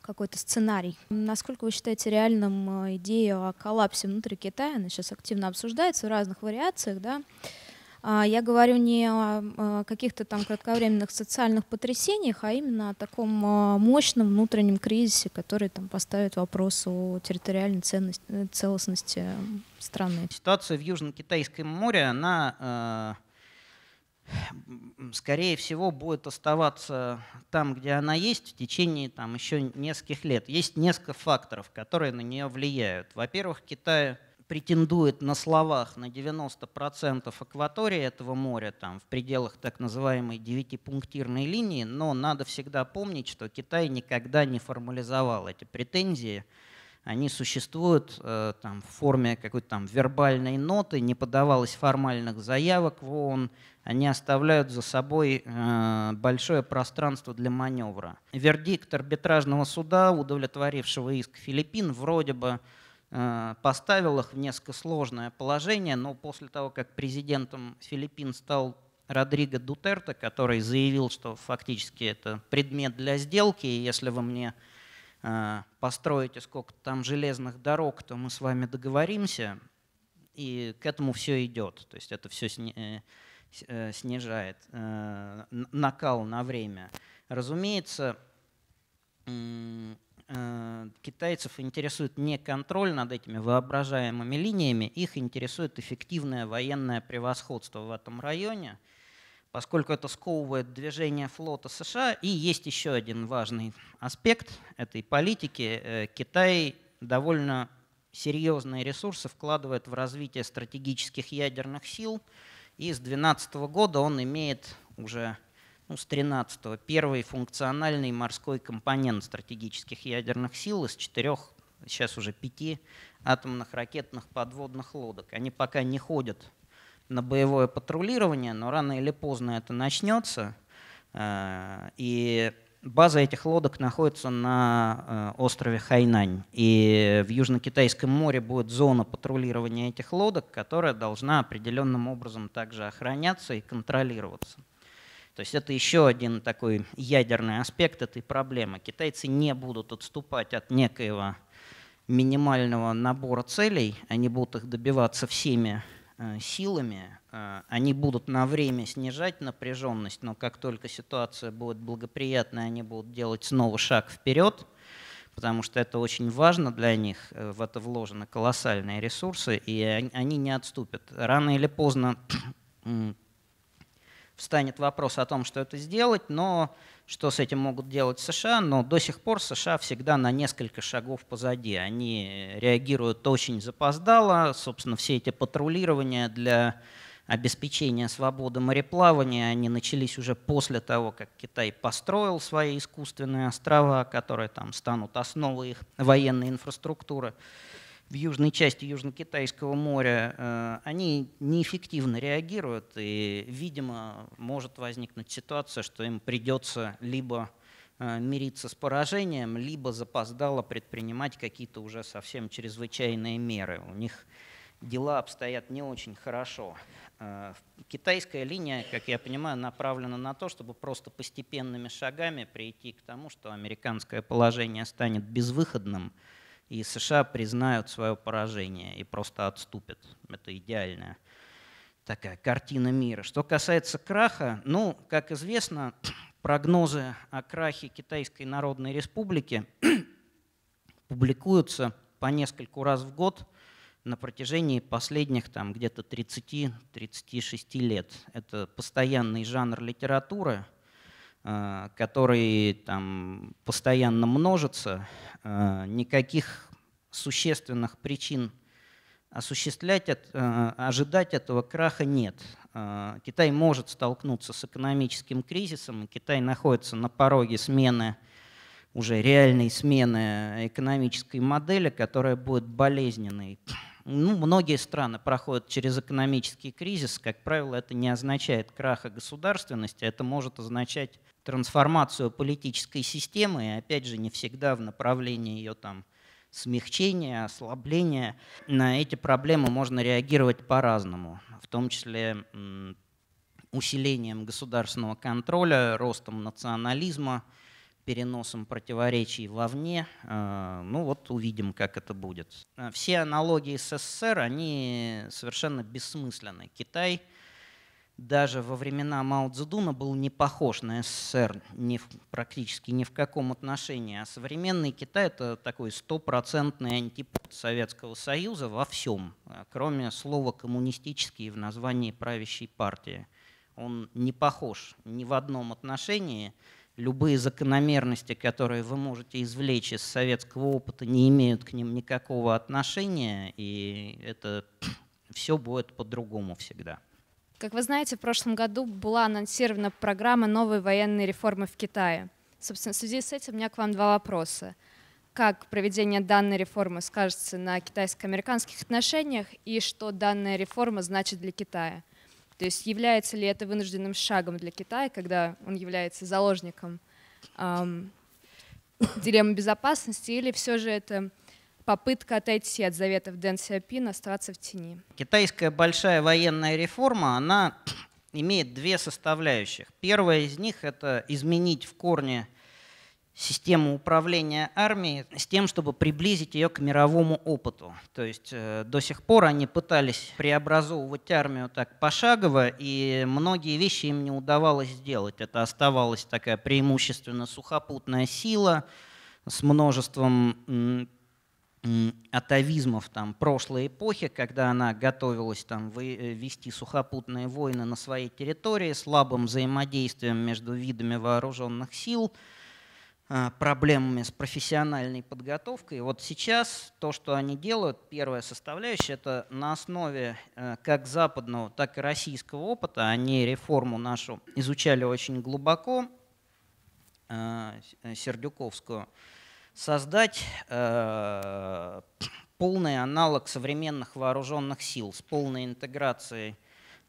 какой-то сценарий. Насколько вы считаете реальным э, идею о коллапсе внутри Китая? Она сейчас активно обсуждается в разных вариациях, да? А, я говорю не о каких-то там кратковременных социальных потрясениях, а именно о таком а, мощном внутреннем кризисе, который там поставит вопрос о территориальной ценности, э, целостности э, страны. Ситуация в Южно-Китайском море, она э, скорее всего, будет оставаться там, где она есть, в течение там, еще нескольких лет. Есть несколько факторов, которые на нее влияют. Во-первых, Китай претендует на словах на 90% акватории этого моря, там, в пределах так называемой девятипунктирной линии, но надо всегда помнить, что Китай никогда не формализовал эти претензии. Они существуют э, там, в форме какой-то там вербальной ноты, не подавалось формальных заявок в ООН, они оставляют за собой э, большое пространство для маневра. Вердикт арбитражного суда, удовлетворившего иск Филиппин, вроде бы Э, поставил их в несколько сложное положение, но после того, как президентом Филиппин стал Родриго Дутерто, который заявил, что фактически это предмет для сделки, и если вы мне э, построите сколько там железных дорог, то мы с вами договоримся, и к этому все идет. То есть это все э, снижает накал на время. Разумеется, Э, китайцев интересует не контроль над этими воображаемыми линиями, их интересует эффективное военное превосходство в этом районе, поскольку это сковывает движение флота США. И есть еще один важный аспект этой политики. Э, Китай довольно серьезные ресурсы вкладывает в развитие стратегических ядерных сил, и с 2012 года он имеет уже ну, с 13-го, первый функциональный морской компонент стратегических ядерных сил из четырех, сейчас уже пяти атомных ракетных подводных лодок. Они пока не ходят на боевое патрулирование, но рано или поздно это начнется. Э, и база этих лодок находится на э, острове Хайнань. И в Южно-Китайском море будет зона патрулирования этих лодок, которая должна определенным образом также охраняться и контролироваться. То есть это еще один такой ядерный аспект этой проблемы. Китайцы не будут отступать от некоего минимального набора целей, они будут их добиваться всеми э, силами, э, они будут на время снижать напряженность, но как только ситуация будет благоприятной, они будут делать снова шаг вперед, потому что это очень важно для них, э, в это вложены колоссальные ресурсы, и они не отступят. Рано или поздно <clears throat> встанет вопрос о том, что это сделать, но что с этим могут делать США, но до сих пор США всегда на несколько шагов позади. Они реагируют очень запоздало, собственно, все эти патрулирования для обеспечения свободы мореплавания, они начались уже после того, как Китай построил свои искусственные острова, которые там станут основой их военной инфраструктуры в южной части Южно-Китайского моря, э, они неэффективно реагируют, и, видимо, может возникнуть ситуация, что им придется либо э, мириться с поражением, либо запоздало предпринимать какие-то уже совсем чрезвычайные меры. У них дела обстоят не очень хорошо. Э, китайская линия, как я понимаю, направлена на то, чтобы просто постепенными шагами прийти к тому, что американское положение станет безвыходным – и США признают свое поражение и просто отступят. Это идеальная такая картина мира. Что касается краха, ну, как известно, <clears throat> прогнозы о крахе Китайской Народной Республики <clears throat> публикуются по нескольку раз в год на протяжении последних там, где-то 30-36 лет. Это постоянный жанр литературы – а, которые там, постоянно множится а, никаких существенных причин осуществлять, а, ожидать этого краха нет. Китай может столкнуться с экономическим кризисом, Китай находится на пороге смены, уже реальной смены экономической модели, которая будет болезненной ну, многие страны проходят через экономический кризис. Как правило, это не означает краха государственности, это может означать трансформацию политической системы, и опять же, не всегда в направлении ее там, смягчения, ослабления. На эти проблемы можно реагировать по-разному, в том числе усилением государственного контроля, ростом национализма – переносом противоречий вовне. А, ну вот увидим, как это будет. А, все аналогии с СССР, они совершенно бессмысленны. Китай даже во времена Мао Цзэдуна был не похож на СССР ни в, практически ни в каком отношении. А современный Китай — это такой стопроцентный антипод Советского Союза во всем, а, кроме слова «коммунистический» в названии правящей партии. Он не похож ни в одном отношении — любые закономерности, которые вы можете извлечь из советского опыта, не имеют к ним никакого отношения, и это <clears throat> все будет по-другому всегда. Как вы знаете, в прошлом году была анонсирована программа новой военной реформы в Китае. Собственно, в связи с этим у меня к вам два вопроса. Как проведение данной реформы скажется на китайско-американских отношениях и что данная реформа значит для Китая? То есть является ли это вынужденным шагом для Китая, когда он является заложником эм, дилеммы безопасности, или все же это попытка отойти от заветов Дэн Сяопина, остаться в тени? Китайская большая военная реформа, она <clears throat> имеет две составляющих. Первая из них — это изменить в корне систему управления армией с тем, чтобы приблизить ее к мировому опыту. То есть э, до сих пор они пытались преобразовывать армию так пошагово, и многие вещи им не удавалось сделать. Это оставалась такая преимущественно сухопутная сила с множеством атовизмов там, прошлой эпохи, когда она готовилась там, э, вести сухопутные войны на своей территории, слабым взаимодействием между видами вооруженных сил – а, проблемами с профессиональной подготовкой. Вот сейчас то, что они делают, первая составляющая, это на основе э, как западного, так и российского опыта. Они реформу нашу изучали очень глубоко, э, Сердюковскую, создать э, полный аналог современных вооруженных сил с полной интеграцией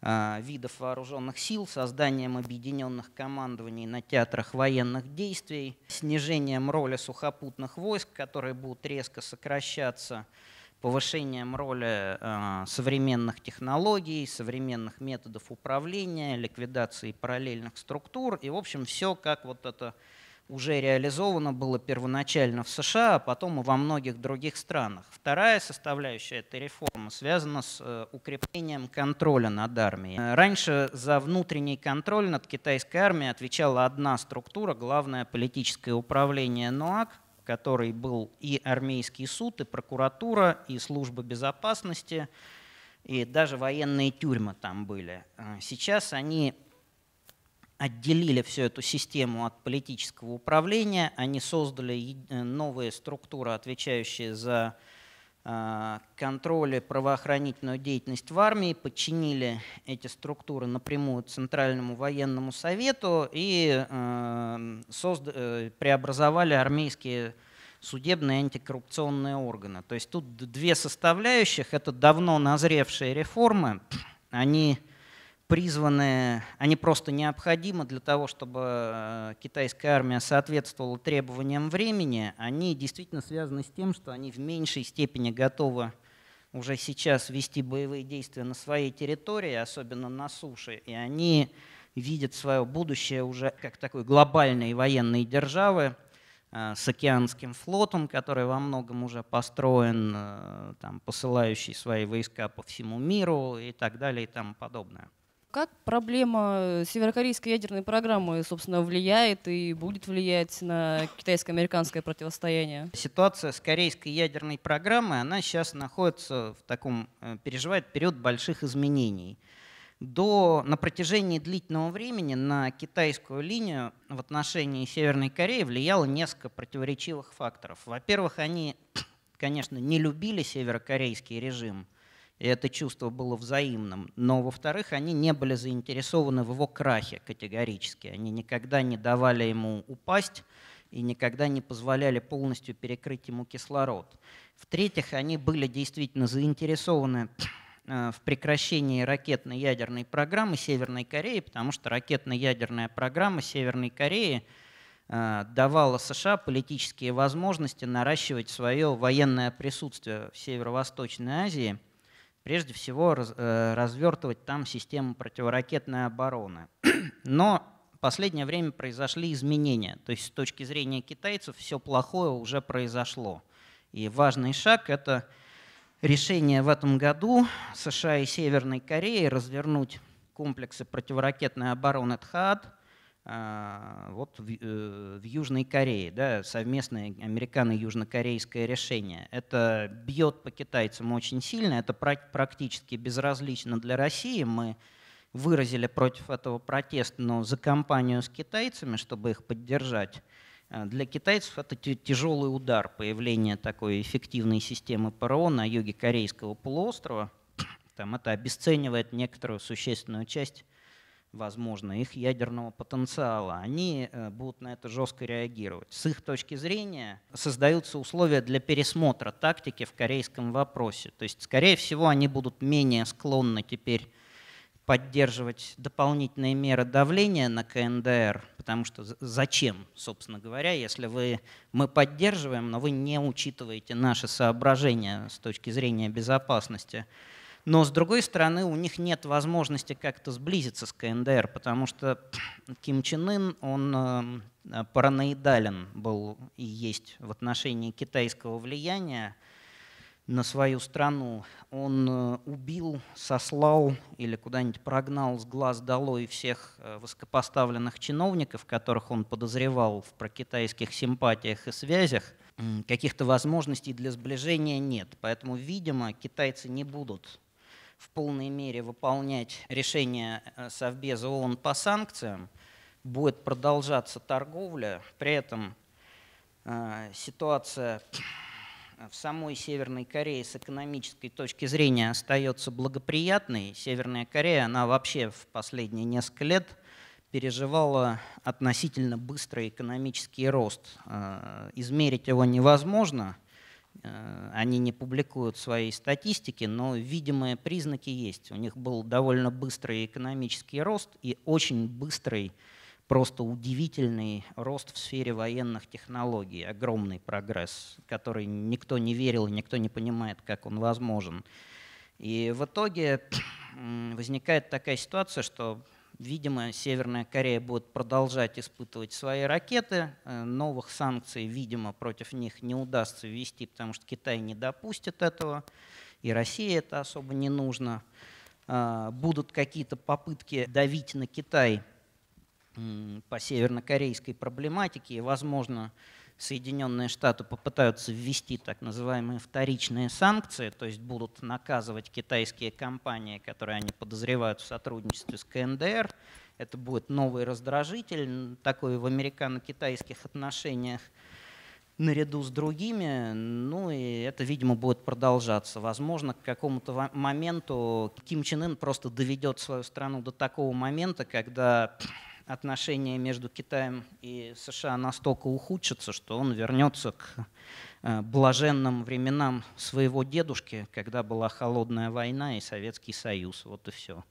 а, видов вооруженных сил, созданием объединенных командований на театрах военных действий, снижением роли сухопутных войск, которые будут резко сокращаться, повышением роли а, современных технологий, современных методов управления, ликвидации параллельных структур и, в общем, все как вот это уже реализовано было первоначально в США, а потом и во многих других странах. Вторая составляющая этой реформы связана с э, укреплением контроля над армией. Раньше за внутренний контроль над китайской армией отвечала одна структура, главное политическое управление НОАК, в которой был и армейский суд, и прокуратура, и служба безопасности, и даже военные тюрьмы там были. Э, сейчас они отделили всю эту систему от политического управления, они создали э, новые структуры, отвечающие за э, контроль и правоохранительную деятельность в армии, подчинили эти структуры напрямую Центральному военному совету и э, преобразовали армейские судебные антикоррупционные органы. То есть тут две составляющих. Это давно назревшие реформы. Они призваны, они просто необходимы для того, чтобы э, китайская армия соответствовала требованиям времени, они действительно связаны с тем, что они в меньшей степени готовы уже сейчас вести боевые действия на своей территории, особенно на суше, и они видят свое будущее уже как такой глобальной военной державы э, с океанским флотом, который во многом уже построен, э, там, посылающий свои войска по всему миру и так далее и тому подобное. Как проблема э, северокорейской ядерной программы, собственно, влияет и будет влиять на китайско-американское противостояние? Ситуация с корейской ядерной программой, она сейчас находится в таком, э, переживает период больших изменений. До, на протяжении длительного времени на китайскую линию в отношении Северной Кореи влияло несколько противоречивых факторов. Во-первых, они, <clears throat> конечно, не любили северокорейский режим – и это чувство было взаимным. Но, во-вторых, они не были заинтересованы в его крахе категорически. Они никогда не давали ему упасть и никогда не позволяли полностью перекрыть ему кислород. В-третьих, они были действительно заинтересованы э, в прекращении ракетно-ядерной программы Северной Кореи, потому что ракетно-ядерная программа Северной Кореи э, давала США политические возможности наращивать свое военное присутствие в Северо-Восточной Азии – прежде всего раз, э, развертывать там систему противоракетной обороны. <clears throat> Но в последнее время произошли изменения. То есть с точки зрения китайцев все плохое уже произошло. И важный шаг — это решение в этом году США и Северной Кореи развернуть комплексы противоракетной обороны ТХАД а, вот в, э, в Южной Корее, да, совместное американо-южнокорейское решение. Это бьет по китайцам очень сильно, это практически безразлично для России. Мы выразили против этого протест, но за компанию с китайцами, чтобы их поддержать, а, для китайцев это тяжелый удар появление такой эффективной системы ПРО на юге Корейского полуострова. Там это обесценивает некоторую существенную часть возможно, их ядерного потенциала, они э, будут на это жестко реагировать. С их точки зрения создаются условия для пересмотра тактики в корейском вопросе. То есть, скорее всего, они будут менее склонны теперь поддерживать дополнительные меры давления на КНДР, потому что зачем, собственно говоря, если вы, мы поддерживаем, но вы не учитываете наши соображения с точки зрения безопасности. Но, с другой стороны, у них нет возможности как-то сблизиться с КНДР, потому что Ким Чен Ын, он э, параноидален был и есть в отношении китайского влияния на свою страну. Он э, убил, сослал или куда-нибудь прогнал с глаз долой всех э, высокопоставленных чиновников, которых он подозревал в прокитайских симпатиях и связях. Каких-то возможностей для сближения нет. Поэтому, видимо, китайцы не будут в полной мере выполнять решение э, Совбеза ООН по санкциям, будет продолжаться торговля, при этом э, ситуация в самой Северной Корее с экономической точки зрения остается благоприятной. Северная Корея, она вообще в последние несколько лет переживала относительно быстрый экономический рост. Э, измерить его невозможно – Э, они не публикуют свои статистики, но видимые признаки есть. У них был довольно быстрый экономический рост и очень быстрый, просто удивительный рост в сфере военных технологий. Огромный прогресс, который никто не верил и никто не понимает, как он возможен. И в итоге возникает такая ситуация, что Видимо, Северная Корея будет продолжать испытывать свои ракеты. Э, новых санкций, видимо, против них не удастся ввести, потому что Китай не допустит этого, и России это особо не нужно. Э, будут какие-то попытки давить на Китай по севернокорейской проблематике, и, возможно, Соединенные Штаты попытаются ввести так называемые вторичные санкции, то есть будут наказывать китайские компании, которые они подозревают в сотрудничестве с КНДР. Это будет новый раздражитель, такой в американо-китайских отношениях наряду с другими, ну и это, видимо, будет продолжаться. Возможно, к какому-то моменту Ким Чен Ын просто доведет свою страну до такого момента, когда отношения между Китаем и США настолько ухудшатся, что он вернется к э, блаженным временам своего дедушки, когда была холодная война и Советский Союз. Вот и все.